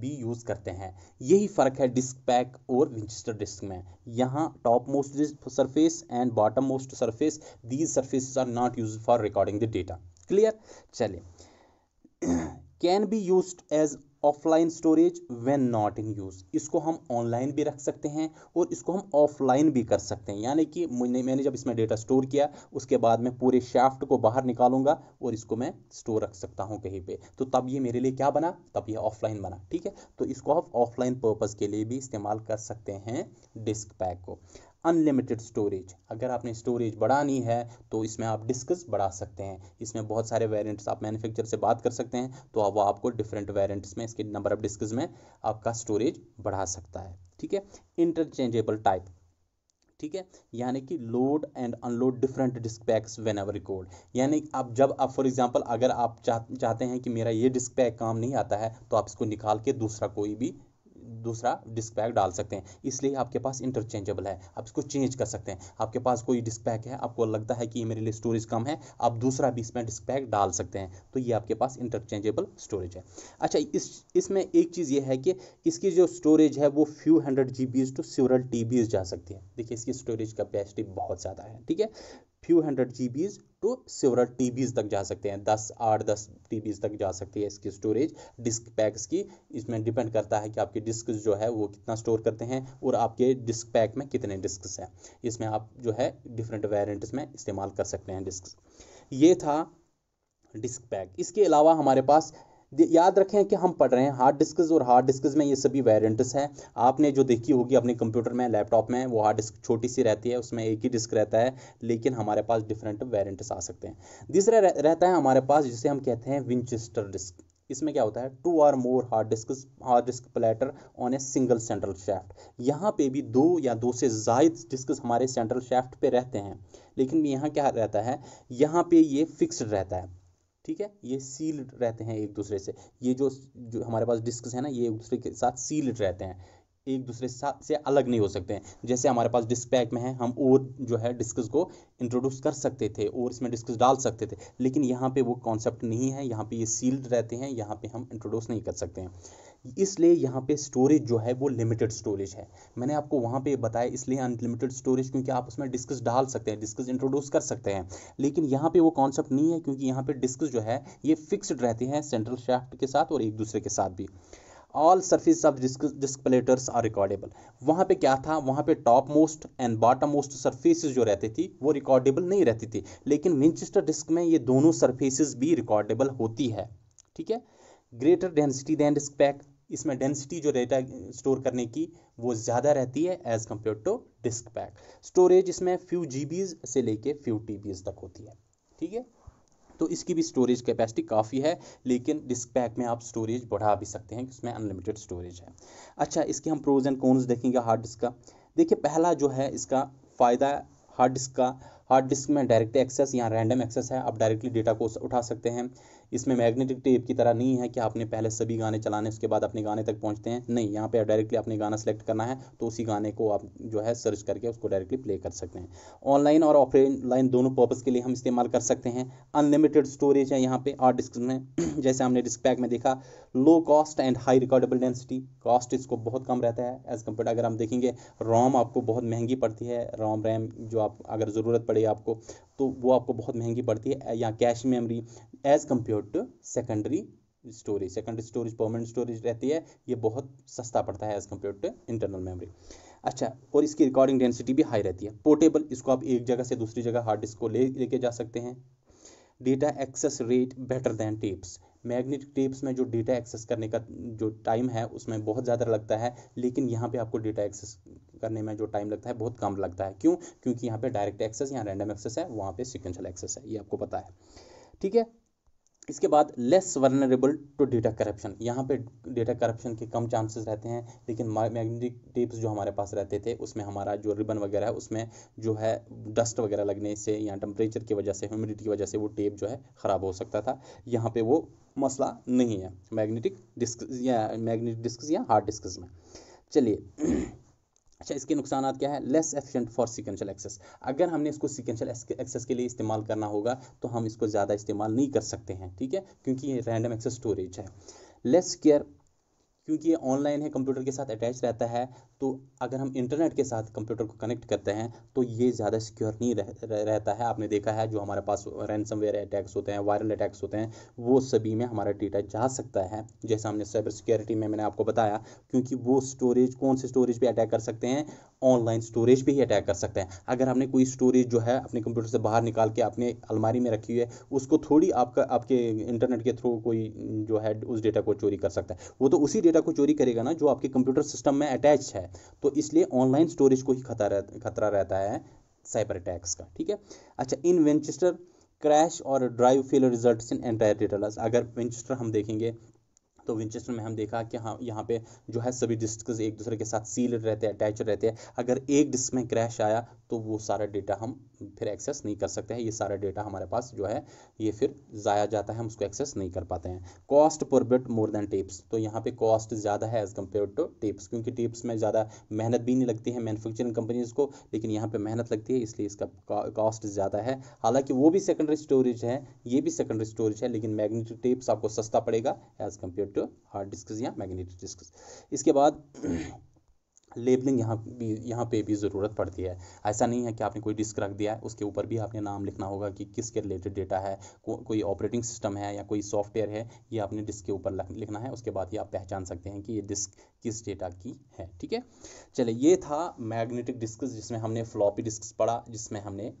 भी यूज़ करते हैं यही फ़र्क है डिस्क पैक और विंचेस्टर डिस्क में यहाँ top most surface and bottom most surface these surfaces are not use for recording the data clear चलिए can be use as offline storage when not in use इसको हम online भी रख सकते हैं और इसको हम ऑफलाइन भी कर सकते हैं यानी कि मैंने जब इसमें डेटा स्टोर किया उसके बाद मैं पूरे शाफ्ट को बाहर निकालूंगा और इसको मैं स्टोर रख सकता हूँ कहीं पे तो तब ये मेरे लिए क्या बना तब ये ऑफलाइन बना ठीक है तो इसको आप ऑफलाइन पर्पज़ के लिए भी इस्तेमाल कर सकते हैं डिस्क पैक को अनलिमिटेड स्टोरेज अगर आपने स्टोरेज बढ़ानी है तो इसमें आप डिस्कस बढ़ा सकते हैं इसमें बहुत सारे वेरिएंट्स आप मैन्युफैक्चर से बात कर सकते हैं तो अब वो आपको डिफरेंट वेरिएंट्स में इसके नंबर ऑफ डिस्कस में आपका स्टोरेज बढ़ा सकता है ठीक है इंटरचेंजेबल टाइप ठीक है यानी कि load and unload different disk packs whenever record यानी आप जब आप फॉर एग्जांपल अगर आप चाह, चाहते हैं कि मेरा ये डिस्क पैक काम नहीं आता है तो आप इसको निकाल के दूसरा कोई भी दूसरा डिस्क पैक डाल सकते हैं इसलिए आपके पास इंटरचेंजेबल है आप इसको चेंज कर सकते हैं आपके पास कोई डिस्क पैक है आपको लगता है कि मेरे लिए स्टोरेज कम है आप दूसरा भी इसमें डिस्क पैक डाल सकते हैं तो ये आपके पास इंटरचेंजेबल स्टोरेज है अच्छा इस इसमें एक चीज़ ये है कि इसकी जो स्टोरेज है वो फ्यू हंड्रेड जी बीज टू सिवरल टी बीज जा सकती है देखिए इसकी स्टोरेज कैपेसिटी बहुत ज़्यादा है ठीक है फ्यू हंड्रेड जी बीज टू सेवरल टी तक जा सकते हैं दस आठ दस टी तक जा सकती है इसकी स्टोरेज डिस्क पैक्स की इसमें डिपेंड करता है कि आपके डिस्क जो है वो कितना स्टोर करते हैं और आपके डिस्क पैक में कितने डिस्क हैं इसमें आप जो है डिफरेंट वेरियंट्स में इस्तेमाल कर सकते हैं डिस्क ये था डिस्क पैक इसके अलावा हमारे पास याद रखें कि हम पढ़ रहे हैं हार्ड डिस्क और हार्ड डिस्क में ये सभी वेरियंट्स हैं आपने जो देखी होगी अपने कंप्यूटर में लैपटॉप में वो हार्ड डिस्क छोटी सी रहती है उसमें एक ही डिस्क रहता है लेकिन हमारे पास डिफरेंट वेरियंट्स आ सकते हैं तीसरा रहता है हमारे पास जिसे हम कहते हैं विंचेस्टर डिस्क इसमें क्या होता है two or more hard disk hard disk platter on a single central shaft यहाँ पे भी दो या दो से जायद डिस्क हमारे सेंट्रल शेफ्ट पे रहते हैं लेकिन यहाँ क्या रहता है यहाँ पे ये फिक्स्ड रहता है ठीक है ये सील्ड रहते हैं एक दूसरे से ये जो जो हमारे पास डिस्क है ना ये एक दूसरे के साथ सील्ड रहते हैं एक दूसरे से अलग नहीं हो सकते हैं जैसे हमारे पास डिस्पैक में है हम और जो है डिस्कस को इंट्रोड्यूस कर सकते थे और इसमें डिस्कस डाल सकते थे लेकिन यहाँ पे वो कॉन्सेप्ट नहीं है यहाँ पे ये सील्ड रहते हैं यहाँ पे हम इंट्रोड्यूस नहीं कर सकते हैं इसलिए यहाँ पे स्टोरेज जो है वो लिमिटेड स्टोरेज है मैंने आपको वहाँ पे बताया इसलिए अनलिमिटेड स्टोरेज क्योंकि आप उसमें डिस्कस डाल सकते हैं डिस्कस इंट्रोड्यूस कर सकते हैं लेकिन यहाँ पे वो कॉन्सेप्ट नहीं है क्योंकि यहाँ पे डिस्कस जो है ये फिक्स्ड रहते हैं सेंट्रल शाफ्ट के साथ और एक दूसरे के साथ भी all surface of disk platters are recordable वहाँ पे क्या था वहाँ पे top most and bottom most surfaces जो रहती थी वो रिकॉर्डेबल नहीं रहती थी लेकिन विंचेस्टर डिस्क में ये दोनों सर्फेसिस भी रिकॉर्डेबल होती है ठीक है greater density than disk pack इसमें डेंसिटी जो डेटा स्टोर करने की वो ज़्यादा रहती है as compare to disk pack storage इसमें फ्यू जी से लेके फ्यू टी तक होती है ठीक है तो इसकी भी स्टोरेज कैपेसिटी काफ़ी है लेकिन डिस्क पैक में आप स्टोरेज बढ़ा भी सकते हैं इसमें अनलिमिटेड स्टोरेज है अच्छा इसके हम प्रोज एंड कॉन्स देखेंगे हार्ड डिस्क का देखिए पहला जो है इसका फ़ायदा हार्ड डिस्क का हार्ड डिस्क में डायरेक्ट एक्सेस या रैंडम एक्सेस है आप डायरेक्टली डेटा को उठा सकते हैं इसमें मैग्नेटिक टेप की तरह नहीं है कि आपने पहले सभी गाने चलाने उसके बाद अपने गाने तक पहुँचते हैं नहीं यहाँ पर डायरेक्टली अपने गाना सेलेक्ट करना है तो उसी गाने को आप जो है सर्च करके उसको डायरेक्टली प्ले कर सकते हैं ऑनलाइन और ऑफलाइन दोनों पर्पज़ के लिए हम इस्तेमाल कर सकते हैं अनलिमिटेड स्टोरेज है यहाँ पे आर्ट डिस्क में जैसे हमने डिस्क पैक में देखा low cost and high recordable density cost इसको बहुत कम रहता है एज़ कम्पेयर अगर हम देखेंगे रोम आपको बहुत महंगी पड़ती है रोम रैम जो आप अगर ज़रूरत पड़े आपको तो वो आपको बहुत महंगी पड़ती है या cache memory as compare to secondary storage secondary storage permanent storage रहती है ये बहुत सस्ता पड़ता है as compare to internal memory अच्छा और इसकी रिकॉर्डिंग डेंसिटी भी हाई रहती है पोर्टेबल इसको आप एक जगह से दूसरी जगह हार्ड डिस्क को ले लेके जा सकते हैं data access rate better than tapes magnetic tapes में जो डेटा एक्सेस करने का जो टाइम है उसमें बहुत ज़्यादा लगता है लेकिन यहाँ पे आपको डेटा एक्सेस करने में जो टाइम लगता है बहुत कम लगता है क्यों क्योंकि यहाँ पे डायरेक्ट एक्सेस यहाँ रैंडम एक्सेस है वहाँ पे सिक्वेंशल एक्सेस है ये आपको पता है ठीक है इसके बाद less vulnerable to data corruption यहाँ पे डेटा करप्शन के कम चांसेस रहते हैं लेकिन मैग्नेटिक टेप्स जो हमारे पास रहते थे उसमें हमारा जो रिबन वगैरह है उसमें जो है डस्ट वगैरह लगने से या टेम्परेचर की वजह से ह्यूमिडिटी की वजह से वो टेप जो है ख़राब हो सकता था यहाँ पर वो मसला नहीं है मैग्नेटिक डिस्क या मैग्नेटिक डिस्क या हार्ड डिस्क में चलिए अच्छा इसके नुकसान क्या है less efficient for sequential access अगर हमने इसको सिक्वेंशियल एक्सेस के लिए इस्तेमाल करना होगा तो हम इसको ज़्यादा इस्तेमाल नहीं कर सकते हैं ठीक है क्योंकि ये रैंडम एक्सेस स्टोरेज है लेस केयर क्योंकि ये ऑनलाइन है कंप्यूटर के साथ अटैच रहता है तो अगर हम इंटरनेट के साथ कंप्यूटर को कनेक्ट करते हैं तो ये ज़्यादा सिक्योर नहीं रह, रह, रहता है आपने देखा है जो हमारे पास रैनसमवेयर अटैक्स होते हैं वायरल अटैक्स होते हैं वो सभी में हमारा डेटा जा सकता है जैसे हमने साइबर सिक्योरिटी में मैंने आपको बताया क्योंकि वो स्टोरेज कौन से स्टोरेज पर अटैक कर सकते हैं ऑनलाइन स्टोरेज पर ही अटैक कर सकते हैं अगर हमने कोई स्टोरेज जो है अपने कंप्यूटर से बाहर निकाल के अपने अलमारी में रखी हुई है उसको थोड़ी आपका आपके इंटरनेट के थ्रू कोई जो है उस डेटा को चोरी कर सकता है वो तो उसी डेटा को चोरी करेगा ना जो आपके कंप्यूटर सिस्टम में अटैच है है तो इसलिए ऑनलाइन स्टोरेज को ही खतरा रह, खतरा रहता है साइबर अटैक्स का ठीक है अच्छा इन वेंचेस्टर क्रैश और drive fail result in entire details अगर वेंचेस्टर हम देखेंगे तो विंचेस्टर में हम देखा कि हाँ यहाँ पे जो है सभी डिस्क एक दूसरे के साथ सील रहते हैं अटैच रहते हैं अगर एक डिस्क में क्रैश आया तो वो सारा डेटा हम फिर एक्सेस नहीं कर सकते हैं ये सारा डेटा हमारे पास जो है ये फिर ज़ाया जाता है हम उसको एक्सेस नहीं कर पाते हैं cost per bit more than tapes तो यहाँ पे कॉस्ट ज़्यादा है एज़ कम्पेयर टू टेप्स क्योंकि टेप्स में ज़्यादा मेहनत भी नहीं लगती है मैनुफेक्चरिंग कंपनीज़ को लेकिन यहाँ पर मेहनत लगती है इसलिए इसका कॉस्ट ज़्यादा है हालाँकि वो भी सेकेंडरी स्टोरेज है ये भी सेकेंडरी स्टोरेज है लेकिन मैग्नेटिक टेप्स आपको सस्ता पड़ेगा as compare to hard disk या मैग्नेटिक डिस्क इसके बाद लेबलिंग यहाँ भी यहाँ पे भी ज़रूरत पड़ती है ऐसा नहीं है कि आपने कोई डिस्क रख दिया है उसके ऊपर भी आपने नाम लिखना होगा कि किसके रिलेटेड डेटा है को, कोई ऑपरेटिंग सिस्टम है या कोई सॉफ्टवेयर है ये आपने डिस्क के ऊपर लिखना है उसके बाद ही आप पहचान सकते हैं कि ये डिस्क किस डेटा की है ठीक है चलिए ये था मैग्नेटिक डिस्क जिसमें हमने फ्लॉपी डिस्क पढ़ा जिसमें हमने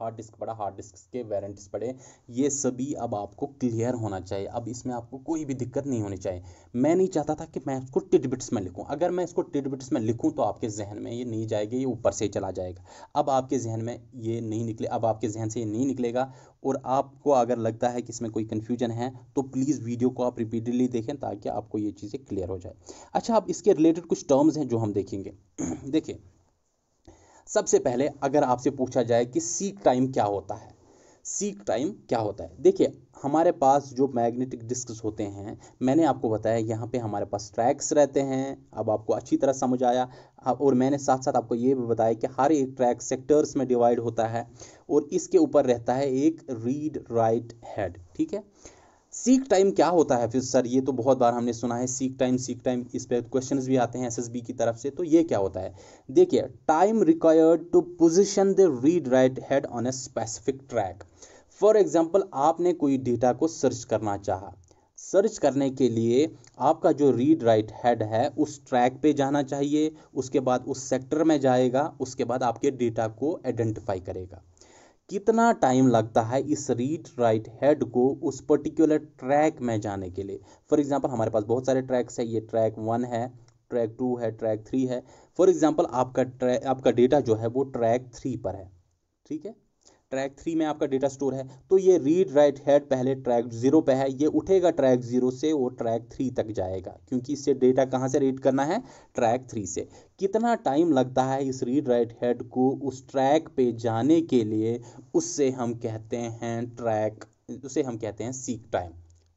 हार्ड डिस्क पड़ा हार्ड डिस्क के वारंटीज पड़े ये सभी अब आपको क्लियर होना चाहिए अब इसमें आपको कोई भी दिक्कत नहीं होनी चाहिए मैं नहीं चाहता था कि मैं इसको टिडबिट्स में लिखूं अगर मैं इसको टिडबिट्स में लिखूं तो आपके जहन में ये नहीं जाएगी ये ऊपर से ही चला जाएगा अब आपके जहन में ये नहीं निकले अब आपके जहन से ये नहीं निकलेगा और आपको अगर लगता है कि इसमें कोई कन्फ्यूजन है तो प्लीज़ वीडियो को आप रिपीटेडली देखें ताकि आपको ये चीज़ें क्लियर हो जाए अच्छा अब इसके रिलेटेड कुछ टर्म्स हैं जो हम देखेंगे देखिए सबसे पहले अगर आपसे पूछा जाए कि सीक टाइम क्या होता है सीक टाइम क्या होता है देखिए हमारे पास जो मैग्नेटिक डिस्क होते हैं मैंने आपको बताया यहाँ पे हमारे पास ट्रैक्स रहते हैं अब आपको अच्छी तरह समझ आया और मैंने साथ साथ आपको ये भी बताया कि हर एक ट्रैक सेक्टर्स में डिवाइड होता है और इसके ऊपर रहता है एक रीड राइट हेड ठीक है सीक टाइम क्या होता है फिर सर ये तो बहुत बार हमने सुना है सीक टाइम सीक टाइम इस पर क्वेश्चन भी आते हैं एसएसबी की तरफ से तो ये क्या होता है देखिए time required to position the read write head on a specific track for example आपने कोई डेटा को सर्च करना चाहा सर्च करने के लिए आपका जो रीड राइट हेड है उस ट्रैक पे जाना चाहिए उसके बाद उस सेक्टर में जाएगा उसके बाद आपके डेटा को आइडेंटिफाई करेगा कितना टाइम लगता है इस रीड राइट हेड को उस पर्टिकुलर ट्रैक में जाने के लिए फॉर एग्जाम्पल हमारे पास बहुत सारे ट्रैक्स है ये ट्रैक वन है ट्रैक टू है ट्रैक थ्री है फॉर एग्जाम्पल आपका ट्रैक आपका डेटा जो है वो ट्रैक थ्री पर है ठीक है ट्रैक थ्री में आपका डेटा स्टोर है तो ये रीड राइट हेड पहले ट्रैक जीरो पे है ये उठेगा ट्रैक जीरो से वो ट्रैक थ्री तक जाएगा क्योंकि इससे डेटा कहाँ से रीड करना है ट्रैक थ्री से कितना टाइम लगता है इस रीड राइट हेड को उस ट्रैक पे जाने के लिए उससे हम कहते हैं ट्रैक उसे हम कहते हैं सीक टाइम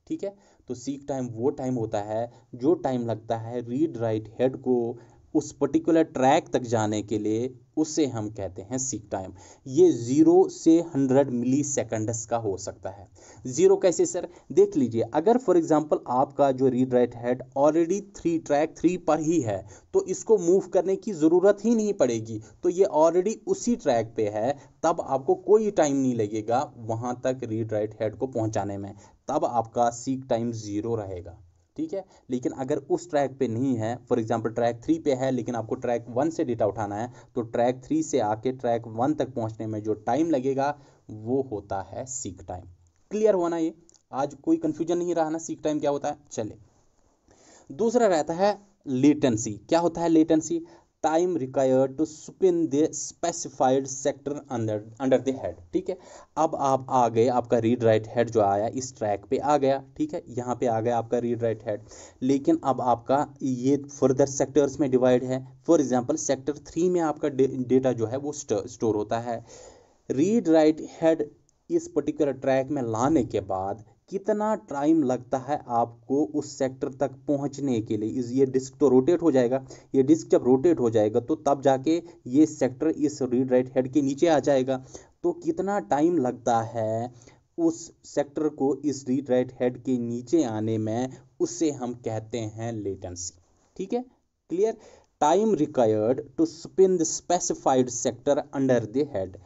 ठीक है तो सीक टाइम वो टाइम होता है जो टाइम लगता है रीड राइट हेड को उस पर्टिकुलर ट्रैक तक जाने के लिए उसे हम कहते हैं सीक टाइम ये ज़ीरो से हंड्रेड मिली सेकेंड्स का हो सकता है ज़ीरो कैसे सर देख लीजिए अगर फॉर एग्जांपल आपका जो read write head already three track three पर ही है तो इसको मूव करने की ज़रूरत ही नहीं पड़ेगी तो ये ऑलरेडी उसी ट्रैक पे है तब आपको कोई टाइम नहीं लगेगा वहाँ तक रीड राइट हेड को पहुँचाने में तब आपका सीक टाइम ज़ीरो रहेगा ठीक है लेकिन अगर उस ट्रैक पे नहीं है फॉर एग्जांपल ट्रैक थ्री पे है लेकिन आपको ट्रैक वन से डेटा उठाना है तो ट्रैक थ्री से आके ट्रैक वन तक पहुंचने में जो टाइम लगेगा वो होता है सीक टाइम क्लियर होना ये आज कोई कंफ्यूजन नहीं रहा ना सीक टाइम क्या होता है चले दूसरा रहता है लेटेंसी क्या होता है latency time required to spin the specified sector under under the head ठीक है अब आप आ गए आपका रीड राइट हेड जो आया इस ट्रैक पे आ गया ठीक है यहाँ पे आ गया आपका रीड राइट हेड लेकिन अब आपका ये फर्दर सेक्टर्स में डिवाइड है फॉर एग्जांपल सेक्टर थ्री में आपका डेटा जो है वो स्टोर होता है रीड राइट हेड इस पर्टिकुलर ट्रैक में लाने के बाद कितना टाइम लगता है आपको उस सेक्टर तक पहुंचने के लिए इस ये डिस्क तो रोटेट हो जाएगा ये डिस्क जब रोटेट हो जाएगा तो तब जाके ये सेक्टर इस रीड राइट हेड के नीचे आ जाएगा तो कितना टाइम लगता है उस सेक्टर को इस रीड राइट हेड के नीचे आने में उसे हम कहते हैं लेटेंसी ठीक है clear time required to spin the specified sector under the head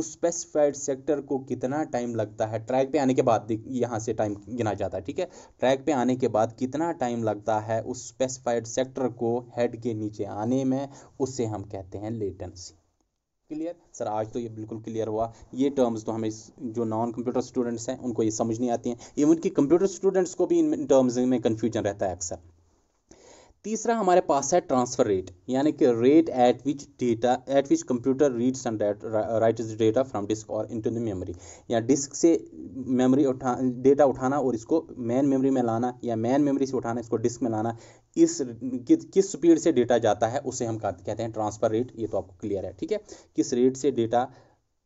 उस स्पेसिफाइड सेक्टर को कितना टाइम लगता है ट्रैक पे आने के बाद यहाँ से टाइम गिना जाता है ठीक है ट्रैक पे आने के बाद कितना टाइम लगता है उस स्पेसिफाइड सेक्टर को हेड के नीचे आने में उसे हम कहते हैं लेटेंसी क्लियर सर आज तो ये बिल्कुल क्लियर हुआ ये टर्म्स तो हमें जो नॉन कंप्यूटर स्टूडेंट्स हैं उनको ये समझ नहीं आती हैं इवन की कंप्यूटर स्टूडेंट्स को भी इन टर्म्स में कन्फ्यूजन रहता है अक्सर तीसरा हमारे पास है ट्रांसफ़र रेट यानी कि rate at which data at which computer reads and write data from disk और टू द मेमोरी या डिस्क से मेमोरी उठा डेटा उठाना और इसको मेन मेमोरी में लाना या मेन मेमोरी से उठाना इसको डिस्क में लाना इस कि, किस स्पीड से डेटा जाता है उसे हम कहते हैं ट्रांसफ़र रेट ये तो आपको क्लियर है ठीक है किस रेट से डेटा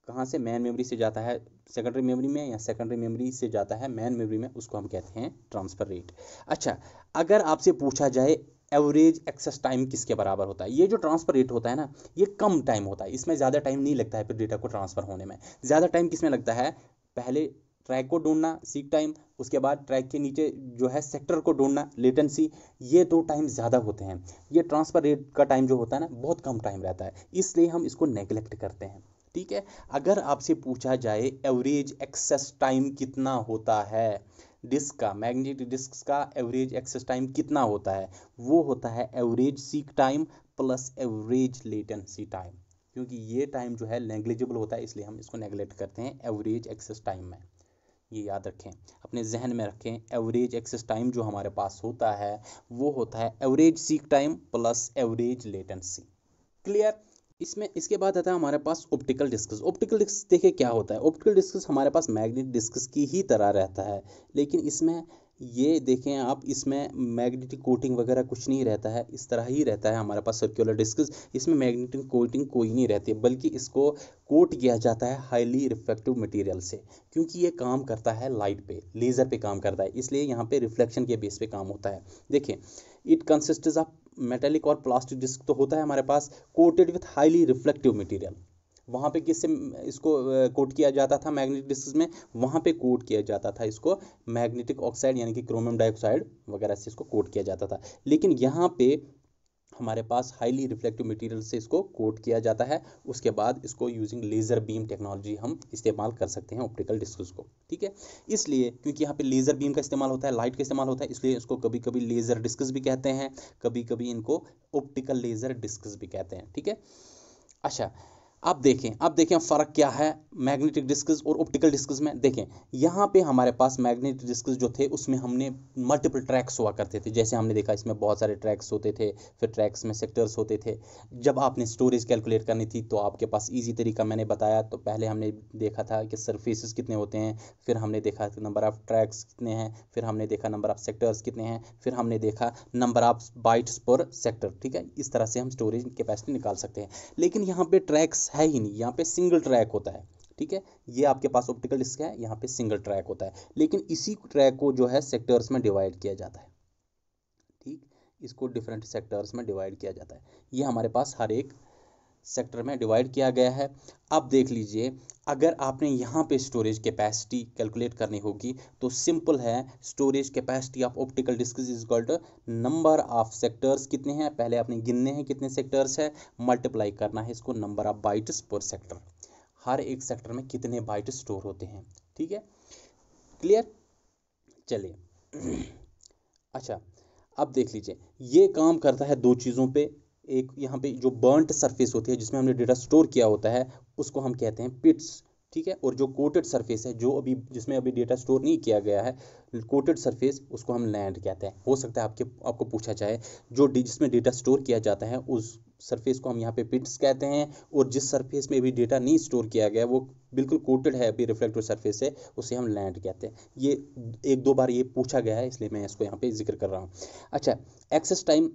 कहाँ से मैन मेमोरी से जाता है सेकेंडरी मेमोरी में या सेकेंडरी मेमोरी से जाता है मैन मेमोरी में उसको हम कहते हैं ट्रांसफ़र रेट अच्छा अगर आपसे पूछा जाए एवरेज एक्सेस टाइम किसके बराबर होता है ये जो ट्रांसफर रेट होता है ना ये कम टाइम होता है इसमें ज़्यादा टाइम नहीं लगता है फिर डेटा को ट्रांसफ़र होने में ज़्यादा टाइम किस में लगता है पहले ट्रैक को ढूंढना सीक टाइम उसके बाद ट्रैक के नीचे जो है सेक्टर को ढूंढना लेटेंसी ये दो टाइम ज़्यादा होते हैं ये ट्रांसफ़र रेट का टाइम जो होता है ना बहुत कम टाइम रहता है इसलिए हम इसको नेग्लेक्ट करते हैं ठीक है अगर आपसे पूछा जाए एवरेज एक्सेस टाइम कितना होता है डिस्क का मैग्नेटिक डिस्क का एवरेज एक्सेस टाइम कितना होता है वो होता है average seek time plus average latency time क्योंकि ये टाइम जो है नेग्लिजिबल होता है इसलिए हम इसको नेग्लेक्ट करते हैं एवरेज एक्सेस टाइम में ये याद रखें अपने जहन में रखें एवरेज एक्सेस टाइम जो हमारे पास होता है वो होता है average seek time plus average latency clear इसमें इसके बाद आता है हमारे पास ऑप्टिकल डिस्कस ऑप्टिकल डिस्क देखिए क्या होता है ऑप्टिकल डिस्कस हमारे पास मैग्नेटिक डिस्कस की ही तरह रहता है लेकिन इसमें ये देखें आप इसमें मैग्नेटिक कोटिंग वगैरह कुछ नहीं रहता है इस तरह ही रहता है हमारे पास सर्कुलर डिस्कस इसमें मैग्नेटिक कोटिंग कोई नहीं रहती बल्कि इसको कोट किया जाता है हाईली रिफ्लेक्टिव मटेरियल से क्योंकि ये काम करता है लाइट पे लेज़र पे काम करता है इसलिए यहाँ पे रिफ्लेक्शन के बेस पे काम होता है देखिए इट कंसिस्ट ऑफ मेटेलिक और प्लास्टिक डिस्क तो होता है हमारे पास coated with highly reflective material वहाँ पे किससे इसको कोट किया जाता था मैग्नेटिक डिस्क में वहाँ पे कोट किया जाता था इसको मैग्नेटिक ऑक्साइड यानी कि क्रोमियम डाइऑक्साइड वगैरह से इसको कोट किया जाता था लेकिन यहाँ पे हमारे पास हाईली रिफ्लेक्टिव मटेरियल से इसको कोट किया जाता है उसके बाद इसको यूजिंग लेज़र बीम टेक्नोलॉजी हम इस्तेमाल कर सकते हैं ऑप्टिकल डिस्कस को ठीक है इसलिए क्योंकि यहाँ पे लेज़र बीम का इस्तेमाल होता है लाइट का इस्तेमाल होता है इसलिए इसको कभी कभी लेज़र डिस्कस भी कहते हैं कभी कभी इनको ऑप्टिकल लेज़र डिस्कस भी कहते हैं ठीक है अच्छा अब देखें अब देखें फ़र्क क्या है मैग्नेटिक डिस्कस और ऑप्टिकल डिस्कस में देखें यहाँ पे हमारे पास मैग्नेटिक डिस्कस जो थे उसमें हमने मल्टीपल ट्रैक्स हुआ करते थे जैसे हमने देखा इसमें बहुत सारे ट्रैक्स होते थे फिर ट्रैक्स में सेक्टर्स होते थे जब आपने स्टोरेज कैलकुलेट करनी थी तो आपके पास ईजी तरीका मैंने बताया तो पहले हमने देखा था कि सर्फेसिस कितने होते हैं फिर हमने देखा नंबर ऑफ़ ट्रैक्स कितने हैं फिर हमने देखा नंबर ऑफ़ सेक्टर्स कितने हैं फिर हमने देखा number of bytes per sector ठीक है इस तरह से हम स्टोरेज कैपेसिटी निकाल सकते हैं लेकिन यहाँ पर ट्रैक्स डिस्क है ही नहीं यहाँ पे सिंगल ट्रैक होता है ठीक है ये आपके पास ऑप्टिकल डिस्क है यहाँ पे सिंगल ट्रैक होता है लेकिन इसी ट्रैक को जो है सेक्टर्स में डिवाइड किया जाता है ठीक इसको डिफरेंट सेक्टर्स में डिवाइड किया जाता है ये हमारे पास हर एक सेक्टर में डिवाइड किया गया है अब देख लीजिए अगर आपने यहाँ पे स्टोरेज कैपेसिटी कैलकुलेट करनी होगी तो सिंपल है storage capacity of optical disk is called number of sectors कितने हैं पहले आपने गिनने हैं कितने सेक्टर्स है मल्टीप्लाई करना है इसको number of bytes per sector हर एक सेक्टर में कितने बाइट स्टोर होते हैं ठीक है क्लियर चलिए अच्छा अब देख लीजिए ये काम करता है दो चीज़ों पे एक यहाँ पे जो बर्नट सरफेस होती है जिसमें हमने डेटा स्टोर किया होता है उसको हम कहते हैं पिट्स ठीक है और जो कोटेड सरफेस है जो अभी जिसमें अभी डेटा स्टोर नहीं किया गया है कोटेड सरफेस उसको हम लैंड कहते हैं हो सकता है आपके आपको पूछा जाए जो जिसमें डेटा स्टोर किया जाता है उस सरफेस को हम यहाँ पे पिट्स कहते हैं और जिस सरफेस में भी डेटा नहीं स्टोर किया गया वो बिल्कुल कोटेड है अभी रिफ्लेक्टिव सरफेस है उसे हम लैंड कहते हैं ये एक दो बार ये पूछा गया है इसलिए मैं इसको यहाँ पे जिक्र कर रहा हूँ अच्छा एक्सेस टाइम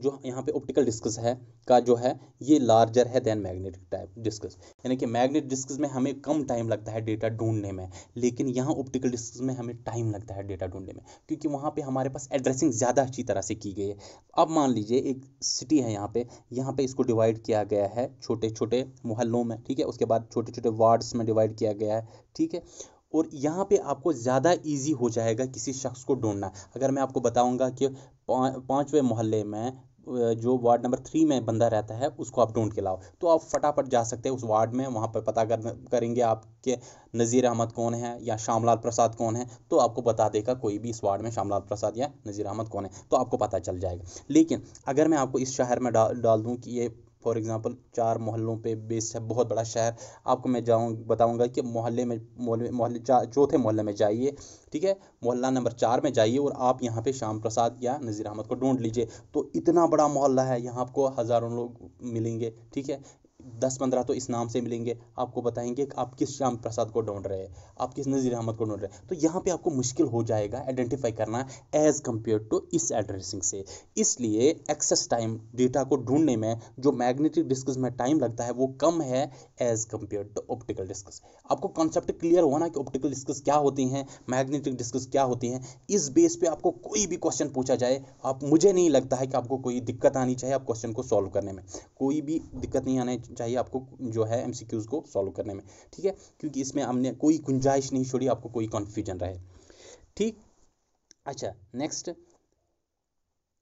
जो यहाँ पे ऑप्टिकल डिस्कस है का जो है ये लार्जर है देन मैग्नेटिक टाइप डिस्कस यानी कि मैग्नेटिक डिस्कस में हमें कम टाइम लगता है डेटा ढूंढने में लेकिन यहाँ ऑप्टिकल डिस्कस में हमें टाइम लगता है डेटा ढूंढने में क्योंकि वहाँ पे हमारे पास एड्रेसिंग ज़्यादा अच्छी तरह से की गई है अब मान लीजिए एक सिटी है यहाँ पे यहाँ पर इसको डिवाइड किया गया है छोटे छोटे मोहल्लों में ठीक है उसके बाद छोटे छोटे वार्ड्स में डिवाइड किया गया है ठीक है और यहाँ पे आपको ज़्यादा इजी हो जाएगा किसी शख्स को ढूंढना अगर मैं आपको बताऊँगा कि पाँचवें मोहल्ले में जो वार्ड नंबर थ्री में बंदा रहता है उसको आप ढूंढ के लाओ तो आप फटाफट जा सकते हैं उस वार्ड में वहाँ पर पता कर करेंगे आपके नज़ीर अहमद कौन है या श्यामलाल प्रसाद कौन है तो आपको बता देगा कोई भी इस वार्ड में श्यामलाल प्रसाद या नज़ीर अहमद कौन है तो आपको पता चल जाएगा लेकिन अगर मैं आपको इस शहर में डाल डाल दूँ कि ये फॉर एग्ज़ाम्पल चार मोहल्लों पे बेस है बहुत बड़ा शहर आपको मैं जाऊँ बताऊँगा कि मोहल्ले में मोहल्ले मोहल्ले चौथे मोहल्ले में जाइए ठीक है मोहल्ला नंबर चार में जाइए और आप यहाँ पे श्याम प्रसाद या नज़ीर अहमद को ढूंढ लीजिए तो इतना बड़ा मोहल्ला है यहाँ आपको हज़ारों लोग मिलेंगे ठीक है दस पंद्रह तो इस नाम से मिलेंगे आपको बताएंगे कि आप किस श्याम प्रसाद को ढूंढ रहे हैं आप किस नज़ीर अहमद को ढूंढ रहे हैं तो यहाँ पे आपको मुश्किल हो जाएगा आइडेंटिफाई करना एज कम्पेयर टू इस एड्रेसिंग से इसलिए एक्सेस टाइम डेटा को ढूंढने में जो मैग्नेटिक डिस्क में टाइम लगता है वो कम है as compare to optical disks आपको कॉन्सेप्ट क्लियर होना कि ऑप्टिकल डिस्कस क्या होती हैं मैग्नेटिक डिस्कस क्या होती हैं इस बेस पे आपको कोई भी क्वेश्चन पूछा जाए आप मुझे नहीं लगता है कि आपको कोई दिक्कत आनी चाहिए आप क्वेश्चन को सॉल्व करने में कोई भी दिक्कत नहीं आनी चाहिए आपको जो है एम को सॉल्व करने में ठीक है क्योंकि इसमें हमने कोई गुंजाइश नहीं छोड़ी आपको कोई कन्फ्यूजन रहे ठीक अच्छा नेक्स्ट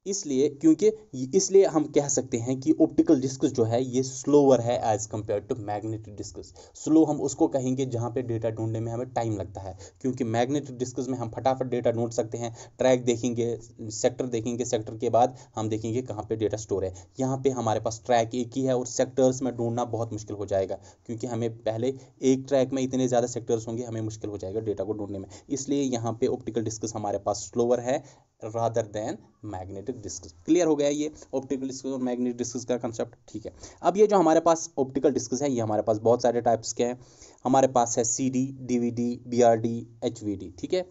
इसलिए क्योंकि इसलिए हम कह सकते हैं कि ऑप्टिकल डिस्कस जो है ये स्लोअर है as compare to magnetic disks slow हम उसको कहेंगे जहाँ पे डेटा ढूंढने में हमें टाइम लगता है क्योंकि मैग्नेटिक डिस्कस में हम फटाफट डेटा ढूंढ सकते हैं ट्रैक देखेंगे सेक्टर देखेंगे सेक्टर के बाद हम देखेंगे कहाँ पर डेटा स्टोर है यहाँ पर हमारे पास ट्रैक एक ही है और सेक्टर्स में ढूंढना बहुत मुश्किल हो जाएगा क्योंकि हमें पहले एक ट्रैक में इतने ज़्यादा सेक्टर्स होंगे हमें मुश्किल हो जाएगा डेटा को ढूंढने में इसलिए यहाँ पर ऑप्टिकल डिस्कस हमारे पास स्लोअर है rather than magnetic disk clear हो गया ये ऑप्टिकल डिस्क और मैग्नेटिक डिस्क का कंसेप्ट ठीक है अब ये जो हमारे पास ऑप्टिकल डिस्क है ये हमारे पास बहुत सारे टाइप्स के हैं हमारे पास है C D D V D B R D H V D ठीक है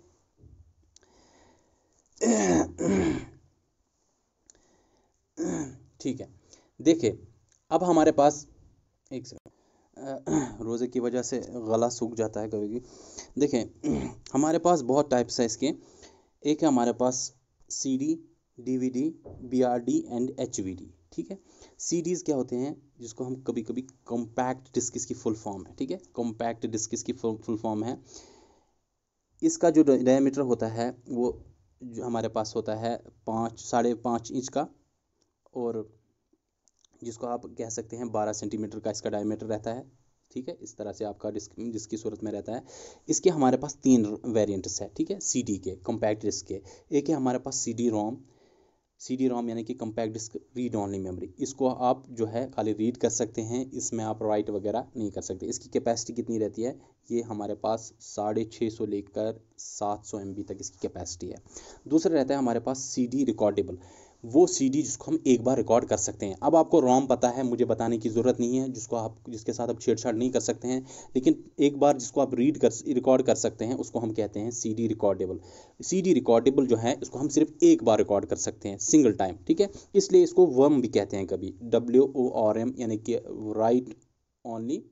ठीक है देखिए अब हमारे पास एक रोज़े की वजह से गला सूख जाता है कभी भी देखें हमारे पास बहुत टाइप्स हैं इसके एक है हमारे पास C D D V D B R D and H V D ठीक है सी डीज़ क्या होते हैं जिसको हम कभी कभी कॉम्पैक्ट डिस्क इसकी फुल फॉर्म है ठीक है कॉम्पैक्ट डिस्क इसकी फुल फॉर्म है इसका जो डायमीटर होता है वो जो हमारे पास होता है पाँच साढ़े पाँच इंच का और जिसको आप कह सकते हैं बारह सेंटीमीटर का इसका डायमीटर रहता है ठीक है इस तरह से आपका डिस्क जिसकी सूरत में रहता है इसके हमारे पास तीन वेरिएंट्स है ठीक है सी डी के कम्पैक्ट डिस्क के एक है हमारे पास सी डी रोम सी डी रोम यानी कि compact disk read only memory इसको आप जो है खाली रीड कर सकते हैं इसमें आप राइट वगैरह नहीं कर सकते इसकी कैपेसिटी कितनी रहती है ये हमारे पास साढ़े छः सौ लेकर सात सौ एम बी तक इसकी कैपेसिटी है दूसरा रहता है हमारे पास सी डी रिकॉर्डेबल वो सीडी जिसको हम एक बार रिकॉर्ड कर सकते हैं अब आपको रॉम पता है मुझे बताने की ज़रूरत नहीं है जिसको आप जिसके साथ आप छेड़छाड़ नहीं कर सकते हैं लेकिन एक बार जिसको आप रीड कर रिकॉर्ड कर सकते हैं उसको हम कहते हैं सीडी रिकॉर्डेबल सीडी रिकॉर्डेबल जो है इसको हम सिर्फ एक बार रिकॉर्ड कर सकते हैं सिंगल टाइम ठीक है इसलिए इसको वर्म भी कहते हैं कभी डब्ल्यू ओ आर एम यानी कि write only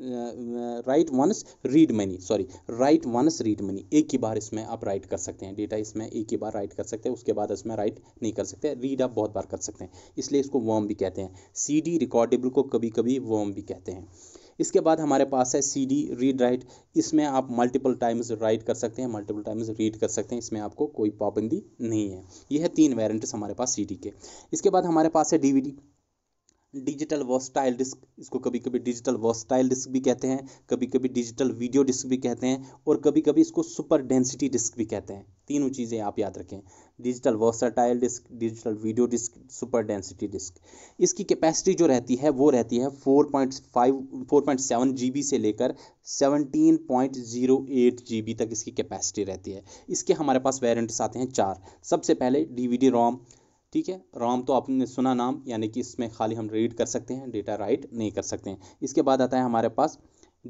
write once read many sorry write once read many एक ही बार इसमें आप राइट कर सकते हैं डेटा इसमें एक ही बार राइट कर सकते हैं उसके बाद इसमें राइट नहीं कर सकते रीड आप बहुत बार कर सकते हैं इसलिए इसको वॉम भी कहते हैं सी डी रिकॉर्डेबल को कभी कभी वॉम भी कहते हैं इसके बाद हमारे पास है सी डी रीड राइट इसमें आप मल्टीपल टाइम्स राइट कर सकते हैं मल्टीपल टाइम्स रीड कर सकते हैं इसमें आपको कोई पाबंदी नहीं है यह है तीन वेरेंट्स हमारे पास सी डी के इसके बाद हमारे पास है D V D digital versatile disk इसको कभी कभी डिजिटल वर्सटाइल डिस्क भी कहते हैं कभी कभी डिजिटल वीडियो डिस्क भी कहते हैं और कभी कभी इसको सुपर डेंसिटी डिस्क भी कहते हैं तीनों चीज़ें आप याद रखें digital versatile disk digital video disk super density disk इसकी कैपेसिटी जो रहती है वो रहती है सेवन जी बी से लेकर जी बी तक इसकी कैपेसिटी रहती है इसके हमारे पास वेरियंट्स आते हैं चार सबसे पहले डी डी रोम ठीक है रॉम तो आपने सुना नाम यानी कि इसमें खाली हम रीड कर सकते हैं डेटा राइट नहीं कर सकते हैं इसके बाद आता है हमारे पास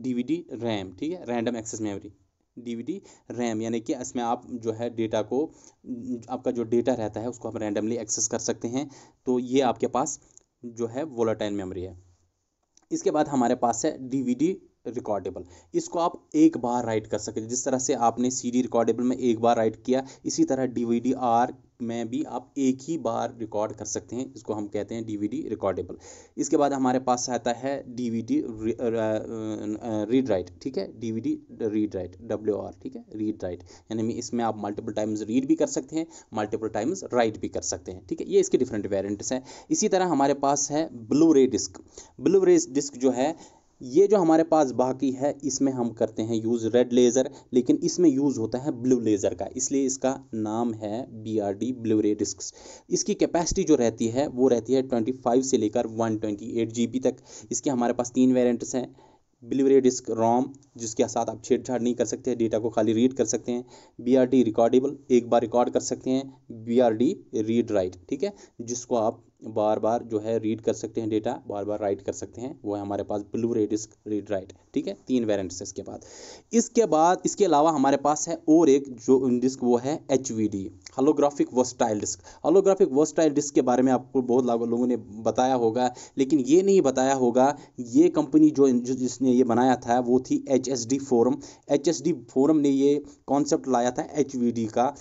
डीवीडी रैम ठीक है random access memory DVD RAM यानी कि इसमें आप जो है डेटा को आपका जो डेटा रहता है उसको आप रैंडमली एक्सेस कर सकते हैं तो ये आपके पास जो है वोलाटाइल मेमोरी है इसके बाद हमारे पास है डीवीडी रिकॉर्डेबल इसको आप एक बार राइट कर सकते जिस तरह से आपने सीडी रिकॉर्डेबल में एक बार राइट किया इसी तरह डीवीडी आर में भी आप एक ही बार रिकॉर्ड कर सकते हैं इसको हम कहते हैं डीवीडी रिकॉर्डेबल इसके बाद हमारे पास आता है डीवीडी रीड राइट ठीक है DVD read write W R ठीक है रीड राइट यानी इसमें आप मल्टीपल टाइम्स रीड भी कर सकते हैं मल्टीपल टाइम्स राइट भी कर सकते हैं ठीक है ये इसके डिफरेंट वेरियंट्स हैं इसी तरह हमारे पास है blue ray disc blue ray disc जो है ये जो हमारे पास बाकी है इसमें हम करते हैं यूज़ रेड लेज़र लेकिन इसमें यूज़ होता है ब्लू लेज़र का इसलिए इसका नाम है B R D blu ray disc इसकी कैपेसिटी जो रहती है वो रहती है ट्वेंटी फाइव से लेकर one twenty eight G B तक इसके हमारे पास तीन वेरियंट्स हैं ब्लू रे डिस्क रॉम जिसके साथ आप छेड़छाड़ नहीं कर सकते डेटा को खाली रीड कर सकते हैं बी आर डी रिकॉर्डेबल एक बार रिकॉर्ड कर सकते हैं B R D read write ठीक है जिसको आप बार बार जो है रीड कर सकते हैं डेटा बार बार राइट कर सकते हैं वो है हमारे पास blu ray disc read write ठीक है तीन वेरियंट्स है इसके बाद इसके बाद इसके अलावा हमारे पास है और एक जो डिस्क वो है H V D holographic versatile disc holographic versatile disc के बारे में आपको बहुत लोगों ने बताया होगा लेकिन ये नहीं बताया होगा ये कंपनी जो जिसने ये बनाया था वो थी H S D forum H S D forum ने ये कॉन्सेप्ट लाया था एच वी डी का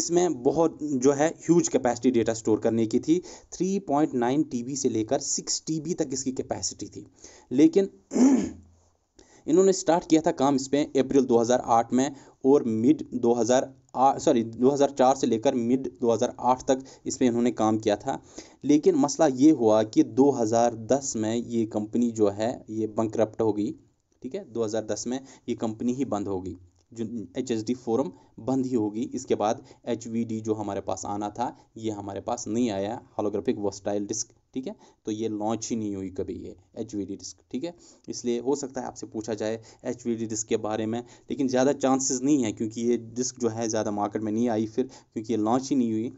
इसमें बहुत जो है ह्यूज कैपेसिटी डेटा स्टोर करने की थी 3.9 टीबी से लेकर 6 टीबी तक इसकी कैपेसिटी थी लेकिन इन्होंने स्टार्ट किया था काम इस पर अप्रैल 2008 में और मिड 2000 सॉरी 2004 से लेकर मिड 2008 तक इस पर इन्होंने काम किया था लेकिन मसला ये हुआ कि 2010 में ये कंपनी जो है ये बंकरप्ट हो गई ठीक है 2010 में ये कंपनी ही बंद हो गई जो एच एस डी फोरम बंद ही होगी इसके बाद एच वी डी जो हमारे पास आना था ये हमारे पास नहीं आया होलोग्राफिक वर्सटाइल डिस्क ठीक है तो ये लॉन्च ही नहीं हुई कभी ये एच वी डी डिस्क ठीक है इसलिए हो सकता है आपसे पूछा जाए एच वी डी डिस्क के बारे में लेकिन ज़्यादा चांसेस नहीं है क्योंकि ये डिस्क जो है ज़्यादा मार्केट में नहीं आई फिर क्योंकि ये लॉन्च ही नहीं हुई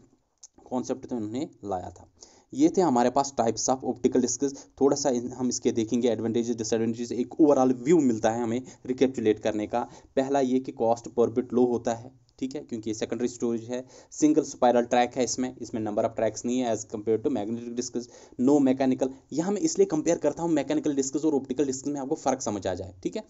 कॉन्सेप्ट तो इन्होंने लाया था ये थे हमारे पास टाइप्स ऑफ ऑप्टिकल डिस्कस थोड़ा सा हम इसके देखेंगे एडवांटेजेस डिसएडवांटेजेस एक ओवरऑल व्यू मिलता है हमें रिकेपचुलेट करने का पहला ये कि कॉस्ट पर बिट लो होता है ठीक है क्योंकि ये सेकेंडरी स्टोरेज है सिंगल स्पायरल ट्रैक है इसमें इसमें नंबर ऑफ ट्रैक्स नहीं है as compare to magnetic disc no mechanical यह मैं इसलिए कंपेयर करता हूँ मैकेनिकल डिस्कस और ऑप्टिकल डिस्कस में आपको फर्क समझ आ जाए ठीक है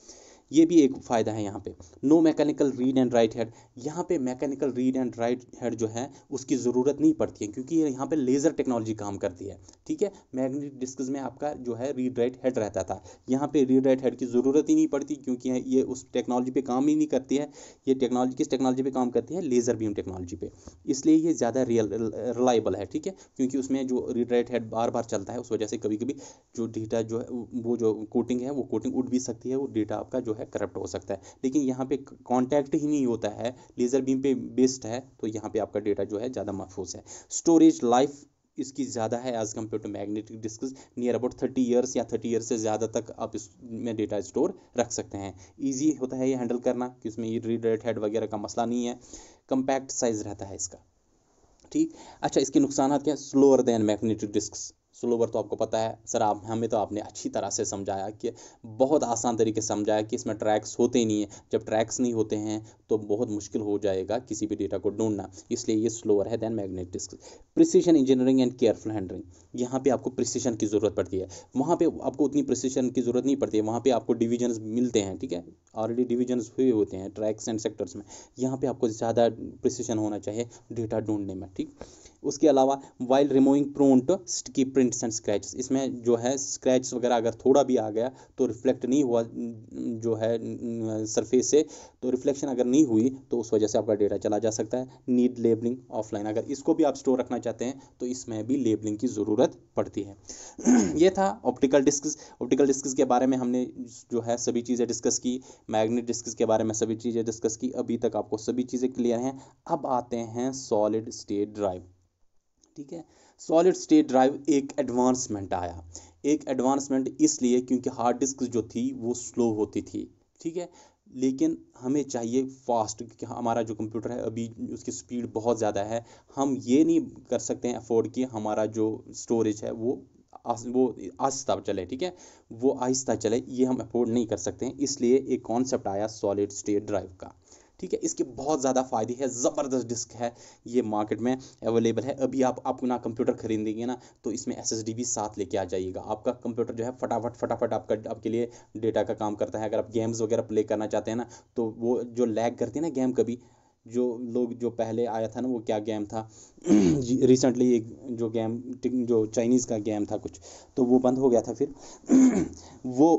ये भी एक फ़ायदा है यहाँ पे no mechanical read and write head यहाँ पे mechanical read and write head जो है उसकी ज़रूरत नहीं पड़ती है क्योंकि यहाँ पे लेज़र टेक्नोलॉजी काम करती है ठीक है मैग्नेटिक डिस्क में आपका जो है रीड राइट हेड रहता था यहाँ पे रीड राइट हेड की ज़रूरत ही नहीं पड़ती क्योंकि ये उस टेक्नोलॉजी पर काम ही नहीं करती है ये टेक्नोलॉजी किस टेक्नोलॉजी पर काम करती है लेज़र बीम टेक्नोलॉजी पर इसलिए ये ज़्यादा रियल रिलाईबल है ठीक है क्योंकि उसमें जो रीड राइट हेड बार बार चलता है उस वजह से कभी कभी जो डेटा जो है वो जो कोटिंग है वो कोटिंग उठ भी सकती है वो डेटा आपका जो है करप्ट हो सकता है लेकिन यहाँ पे कॉन्टैक्ट ही नहीं होता है लेज़र बीम पे बेस्ड है तो यहाँ पे आपका डेटा जो है ज़्यादा महफूज है स्टोरेज लाइफ इसकी ज़्यादा है as compare to magnetic disc near about thirty years या थर्टी ईयर से ज़्यादा तक आप इसमें डेटा स्टोर रख सकते हैं ईजी होता है ये हैंडल करना कि इसमें ये रीड रेट हेड वगैरह का मसला नहीं है कंपैक्ट साइज़ रहता है इसका ठीक अच्छा इसके नुकसान क्या slower than magnetic disc slower तो आपको पता है सर आप हमें तो आपने अच्छी तरह से समझाया कि बहुत आसान तरीके से समझाया कि इसमें ट्रैक्स होते नहीं हैं जब ट्रैक्स नहीं होते हैं तो बहुत मुश्किल हो जाएगा किसी भी डेटा को ढूंढना इसलिए ये स्लोअर है than magnet disc precision engineering and careful handling यहाँ पे आपको प्रिसीशन की ज़रूरत पड़ती है वहाँ पे आपको उतनी प्रिसीशन की ज़रूरत नहीं पड़ती है वहाँ पे आपको डिविजन्स मिलते हैं ठीक है ऑलरेडी डिविजन्स हुए होते हैं ट्रैक्स एंड सेक्टर्स में यहाँ पे आपको ज़्यादा प्रिसीशन होना चाहिए डेटा ढूंढने में ठीक उसके अलावा while removing prone sticky prints and scratches इसमें जो है स्क्रैच वगैरह अगर थोड़ा भी आ गया तो रिफ्लेक्ट नहीं हुआ जो है सरफेस से तो रिफ्लेक्शन अगर नहीं हुई तो उस वजह से आपका डेटा चला जा सकता है नीड लेबलिंग ऑफलाइन अगर इसको भी आप स्टोर रखना चाहते हैं तो इसमें भी लेबलिंग की ज़रूरत पड़ती है ये था ऑप्टिकल डिस्क ऑप्टिकल डिस्क के बारे में हमने जो है सभी चीज़ें डिस्कस की मैग्नेट डिस्क के बारे में सभी चीज़ें डिस्कस की अभी तक आपको सभी चीज़ें क्लियर हैं अब आते हैं सॉलिड स्टेट ड्राइव ठीक है सॉलिड स्टेट ड्राइव एक एडवांसमेंट आया एक एडवांसमेंट इसलिए क्योंकि हार्ड डिस्क जो थी वो स्लो होती थी ठीक है लेकिन हमें चाहिए फास्ट क्योंकि हमारा जो कंप्यूटर है अभी उसकी स्पीड बहुत ज़्यादा है हम ये नहीं कर सकते हैं अफोर्ड कि हमारा जो स्टोरेज है वो आस, वो आहिस्ता चले ठीक है वो आहिस्ता चले ये हम अफोर्ड नहीं कर सकते हैं इसलिए एक कॉन्सेप्ट आया सॉलिड स्टेट ड्राइव का ठीक है इसके बहुत ज़्यादा फ़ायदे हैं ज़बरदस्त डिस्क है ये मार्केट में अवेलेबल है अभी आप अपना कंप्यूटर खरीदेंगे ना तो इसमें एस भी साथ लेके आ जाइएगा आपका कंप्यूटर जो है फटाफट फटाफट आपका आपके लिए डेटा का काम करता है अगर आप गेम्स वगैरह प्ले करना चाहते हैं ना तो वो जो लैग करती है ना गेम कभी जो लोग जो पहले आया था ना वो क्या गेम था रिसेंटली एक जो गेम जो चाइनीज़ का गेम था कुछ तो वो बंद हो गया था फिर वो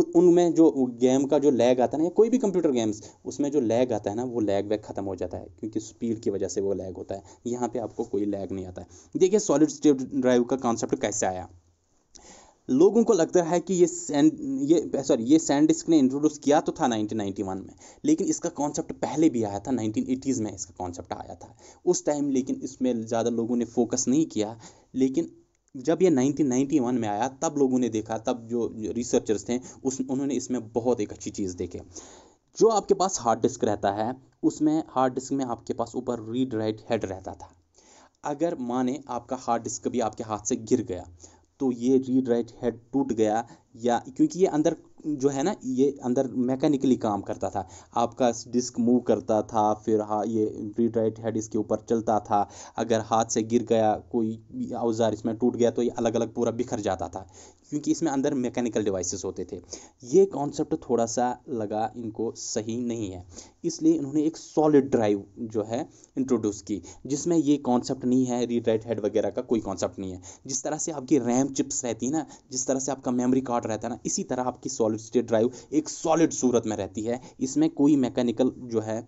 उनमें जो गेम का जो लैग आता है ना कोई भी कंप्यूटर गेम्स उसमें जो लैग आता है ना वो लैग वैग खत्म हो जाता है क्योंकि स्पीड की वजह से वो लैग होता है यहाँ पे आपको कोई लैग नहीं आता है देखिए सॉलिड स्टेट ड्राइव का कॉन्सेप्ट कैसे आया लोगों को लगता है कि ये सैंड ये सॉरी ये सैंड डिस्क ने इंट्रोड्यूस किया तो था 1991 में लेकिन इसका कॉन्सेप्ट पहले भी आया था 1980s में इसका कॉन्सेप्ट आया था उस टाइम लेकिन इसमें ज़्यादा लोगों ने फोकस नहीं किया लेकिन जब ये 1991 में आया तब लोगों ने देखा तब जो रिसर्चर्स थे उस उन्होंने इसमें बहुत एक अच्छी चीज़ देखी जो आपके पास हार्ड डिस्क रहता है उसमें हार्ड डिस्क में आपके पास ऊपर रीड राइट हेड रहता था अगर माने आपका हार्ड डिस्क भी आपके हाथ से गिर गया तो ये रीड राइट हेड टूट गया या क्योंकि ये अंदर जो है ना ये अंदर मैकेनिकली काम करता था आपका डिस्क मूव करता था फिर हाँ ये रीड राइट हेड इसके ऊपर चलता था अगर हाथ से गिर गया कोई औजार इसमें टूट गया तो ये अलग अलग पूरा बिखर जाता था क्योंकि इसमें अंदर मैकेनिकल डिवाइसेस होते थे ये कॉन्सेप्ट थोड़ा सा लगा इनको सही नहीं है इसलिए इन्होंने एक सॉलिड ड्राइव जो है इंट्रोड्यूस की जिसमें ये कॉन्सेप्ट नहीं है रीड राइट हेड वगैरह का कोई कॉन्सेप्ट नहीं है जिस तरह से आपकी रैम चिप्स रहती है ना जिस तरह से आपका मेमोरी कार्ड रहता है ना इसी तरह आपकी सॉलिड स्टेट ड्राइव एक सॉलिड सूरत में रहती है इसमें कोई मैकेनिकल जो है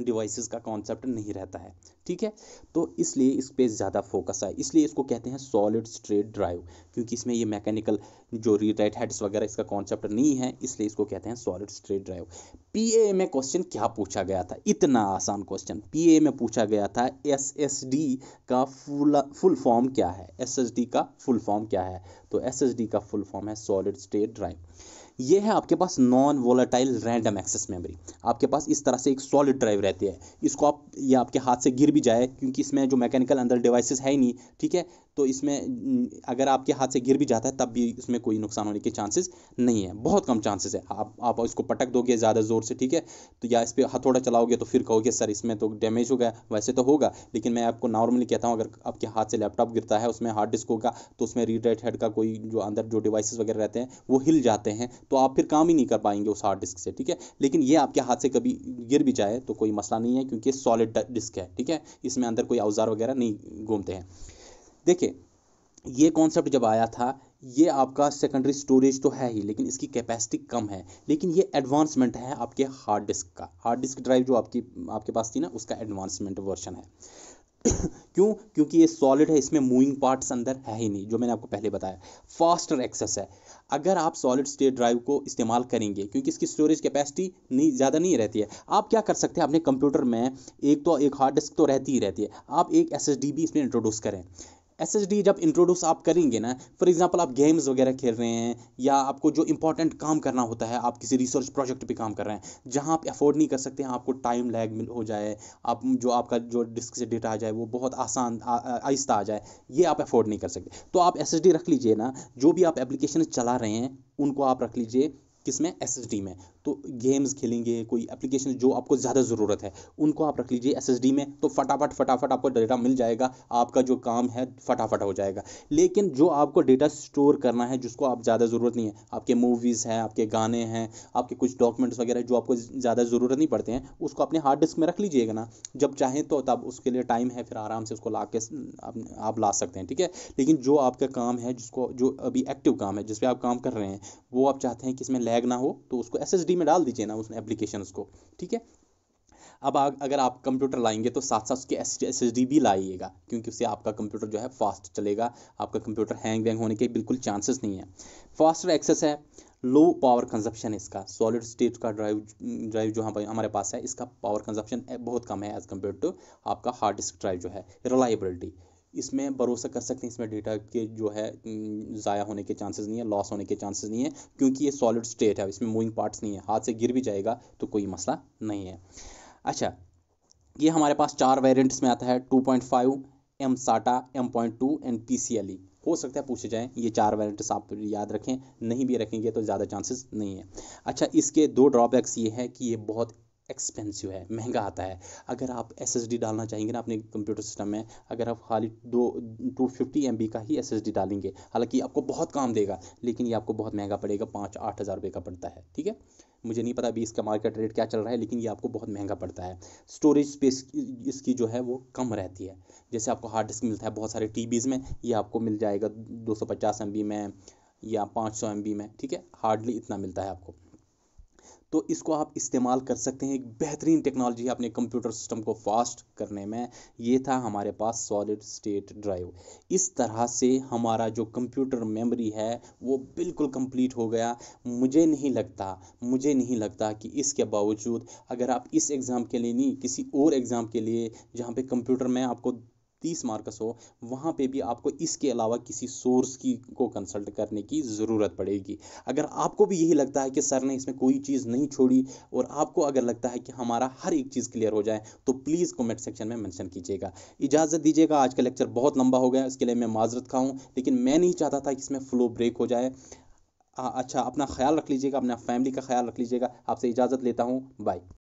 डिवाइसेस का कॉन्सेप्ट नहीं रहता है ठीक है तो इसलिए इस पर ज़्यादा फोकस है इसलिए इसको कहते हैं सॉलिड स्ट्रेट ड्राइव क्योंकि इसमें ये मैकेनिकल जो रीड राइट हेड्स वगैरह इसका कॉन्सेप्ट नहीं है इसलिए इसको कहते हैं सॉलिड स्ट्रेट ड्राइव ए में क्वेश्चन क्या पूछा गया था इतना आसान क्वेश्चन ए में पूछा गया था एस एस डी का फुल फुल फॉर्म क्या है एस एस डी का फुल फॉर्म क्या है तो एस एस डी का फुल फॉर्म है सॉलिड स्टेट ड्राइव ये है आपके पास non volatile random access memory आपके पास इस तरह से एक सॉलिड ड्राइव रहती है इसको आप ये आपके हाथ से गिर भी जाए क्योंकि इसमें जो मैकेनिकल अंदर डिवाइसेस है ही नहीं ठीक है तो इसमें अगर आपके हाथ से गिर भी जाता है तब भी इसमें कोई नुकसान होने के चांसेस नहीं है बहुत कम चांसेस है आप आप इसको पटक दोगे ज़्यादा ज़ोर से ठीक है तो या इस पर हथौड़ा चलाओगे तो फिर कहोगे सर इसमें तो डैमेज हो गया वैसे तो होगा लेकिन मैं आपको नॉर्मली कहता हूँ अगर आपके हाथ से लैपटॉप गिरता है उसमें हार्ड डिस्क होगा तो उसमें रीड राइट हेड का कोई जो अंदर जो डिवाइस वगैरह रहते हैं वो हिल जाते हैं तो आप फिर काम ही नहीं कर पाएंगे उस हार्ड डिस्क से ठीक है लेकिन ये आपके हाथ से कभी गिर भी जाए तो कोई मसला नहीं है क्योंकि सॉलिड डिस्क है ठीक है इसमें अंदर कोई औजार वगैरह नहीं घूमते हैं देखिए ये कॉन्सेप्ट जब आया था ये आपका सेकेंडरी स्टोरेज तो है ही लेकिन इसकी कैपेसिटी कम है लेकिन ये एडवांसमेंट है आपके हार्ड डिस्क का हार्ड डिस्क ड्राइव जो आपकी आपके पास थी ना उसका एडवांसमेंट वर्जन है क्यों क्योंकि ये सॉलिड है इसमें मूविंग पार्ट्स अंदर है ही नहीं जो मैंने आपको पहले बताया फास्टर एक्सेस है अगर आप सॉलिड स्टेट ड्राइव को इस्तेमाल करेंगे क्योंकि इसकी स्टोरेज कैपेसिटी नहीं ज़्यादा नहीं रहती है आप क्या कर सकते हैं अपने कंप्यूटर में एक तो एक हार्ड डिस्क तो रहती ही रहती है आप एक एस भी इसमें इंट्रोड्यूस करें एस जब इंट्रोड्यूस आप करेंगे ना फॉर एग्जाम्पल आप गेम्स वगैरह खेल रहे हैं या आपको जो इंपॉर्टेंट काम करना होता है आप किसी रिसर्च प्रोजेक्ट पे काम कर रहे हैं जहाँ आप अफोर्ड नहीं कर सकते हैं आपको टाइम लैग हो जाए आप जो आपका जो डिस्क से डेटा आ जाए वो बहुत आसान आहिस्ता आ जाए ये आप अफोर्ड नहीं कर सकते तो आप एस रख लीजिए ना जो भी आप एप्लीकेशन चला रहे हैं उनको आप रख लीजिए किस में एस में तो गेम्स खेलेंगे कोई एप्लीकेशन जो आपको ज़्यादा ज़रूरत है उनको आप रख लीजिए एस में तो फटाफट फटाफट आपको डेटा मिल जाएगा आपका जो काम है फटाफट हो जाएगा लेकिन जो आपको डेटा स्टोर करना है जिसको आप ज़्यादा ज़रूरत नहीं है आपके मूवीज़ हैं आपके गाने हैं आपके कुछ डॉक्यूमेंट्स वगैरह जो आपको ज़्यादा ज़रूरत नहीं पड़ते हैं उसको अपने हार्ड डिस्क में रख लीजिएगा ना जब चाहें तो तब उसके लिए टाइम है फिर आराम से उसको ला के आप ला सकते हैं ठीक है लेकिन जो आपका काम है जिसको जो अभी एक्टिव काम है जिस पर आप काम कर रहे हैं वो आप चाहते हैं कि इसमें लैग ना हो तो उसको एस फ्री में डाल दीजिए ना उसने एप्लीकेशन को ठीक है अब आ, अगर आप कंप्यूटर लाएंगे तो साथ साथ उसके एस एस भी लाइएगा क्योंकि उससे आपका कंप्यूटर जो है फास्ट चलेगा आपका कंप्यूटर हैंग वैंग होने के बिल्कुल चांसेस नहीं है फास्टर एक्सेस है लो पावर कंजप्शन इसका सॉलिड स्टेट का ड्राइव ड्राइव जो हाँ हमारे पास है इसका पावर कंजप्शन बहुत कम है एज़ कम्पेयर टू आपका हार्ड डिस्क ड्राइव जो है रिलायबिलिटी इसमें भरोसा कर सकते हैं इसमें डेटा के जो है ज़ाया होने के चांसेस नहीं है लॉस होने के चांसेस नहीं है क्योंकि ये सॉलिड स्टेट है इसमें मूविंग पार्ट्स नहीं है हाथ से गिर भी जाएगा तो कोई मसला नहीं है अच्छा ये हमारे पास चार वेरियंट्स में आता है two point five M SATA M point two and P C L E हो सकता है पूछे जाएँ ये चार वेरियंट्स आप याद रखें नहीं भी रखेंगे तो ज़्यादा चांसेस नहीं है अच्छा इसके दो ड्रॉबैक्स ये है कि ये बहुत एक्सपेंसिव है महंगा आता है अगर आप एस डालना चाहेंगे ना अपने कंप्यूटर सिस्टम में अगर आप खाली दो टू फिफ्टी एम का ही एस डालेंगे हालांकि आपको बहुत काम देगा लेकिन ये आपको बहुत महंगा पड़ेगा पाँच आठ हज़ार रुपये का पड़ता है ठीक है मुझे नहीं पता अभी इसका मार्केट रेट क्या चल रहा है लेकिन ये आपको बहुत महंगा पड़ता है स्टोरेज स्पेस इसकी जो है वो कम रहती है जैसे आपको हार्ड डिस्क मिलता है बहुत सारे टी में ये आपको मिल जाएगा दो सौ में या पाँच सौ में ठीक है हार्डली इतना मिलता है आपको तो इसको आप इस्तेमाल कर सकते हैं एक बेहतरीन टेक्नोलॉजी है अपने कंप्यूटर सिस्टम को फास्ट करने में ये था हमारे पास सॉलिड स्टेट ड्राइव इस तरह से हमारा जो कंप्यूटर मेमोरी है वो बिल्कुल कंप्लीट हो गया मुझे नहीं लगता मुझे नहीं लगता कि इसके बावजूद अगर आप इस एग्ज़ाम के लिए नहीं किसी और एग्ज़ाम के लिए जहाँ पे कंप्यूटर में आपको तीस मार्कस हो वहाँ पे भी आपको इसके अलावा किसी सोर्स की को कंसल्ट करने की ज़रूरत पड़ेगी अगर आपको भी यही लगता है कि सर ने इसमें कोई चीज़ नहीं छोड़ी और आपको अगर लगता है कि हमारा हर एक चीज़ क्लियर हो जाए तो प्लीज़ कमेंट सेक्शन में मेंशन कीजिएगा इजाज़त दीजिएगा आज का लेक्चर बहुत लंबा हो गया इसके लिए मैं माजरत खाऊँ लेकिन मैं नहीं चाहता था कि इसमें फ्लो ब्रेक हो जाए अच्छा अपना ख्याल रख लीजिएगा अपना फैमिली का ख्याल रख लीजिएगा आपसे इजाज़त लेता हूँ बाय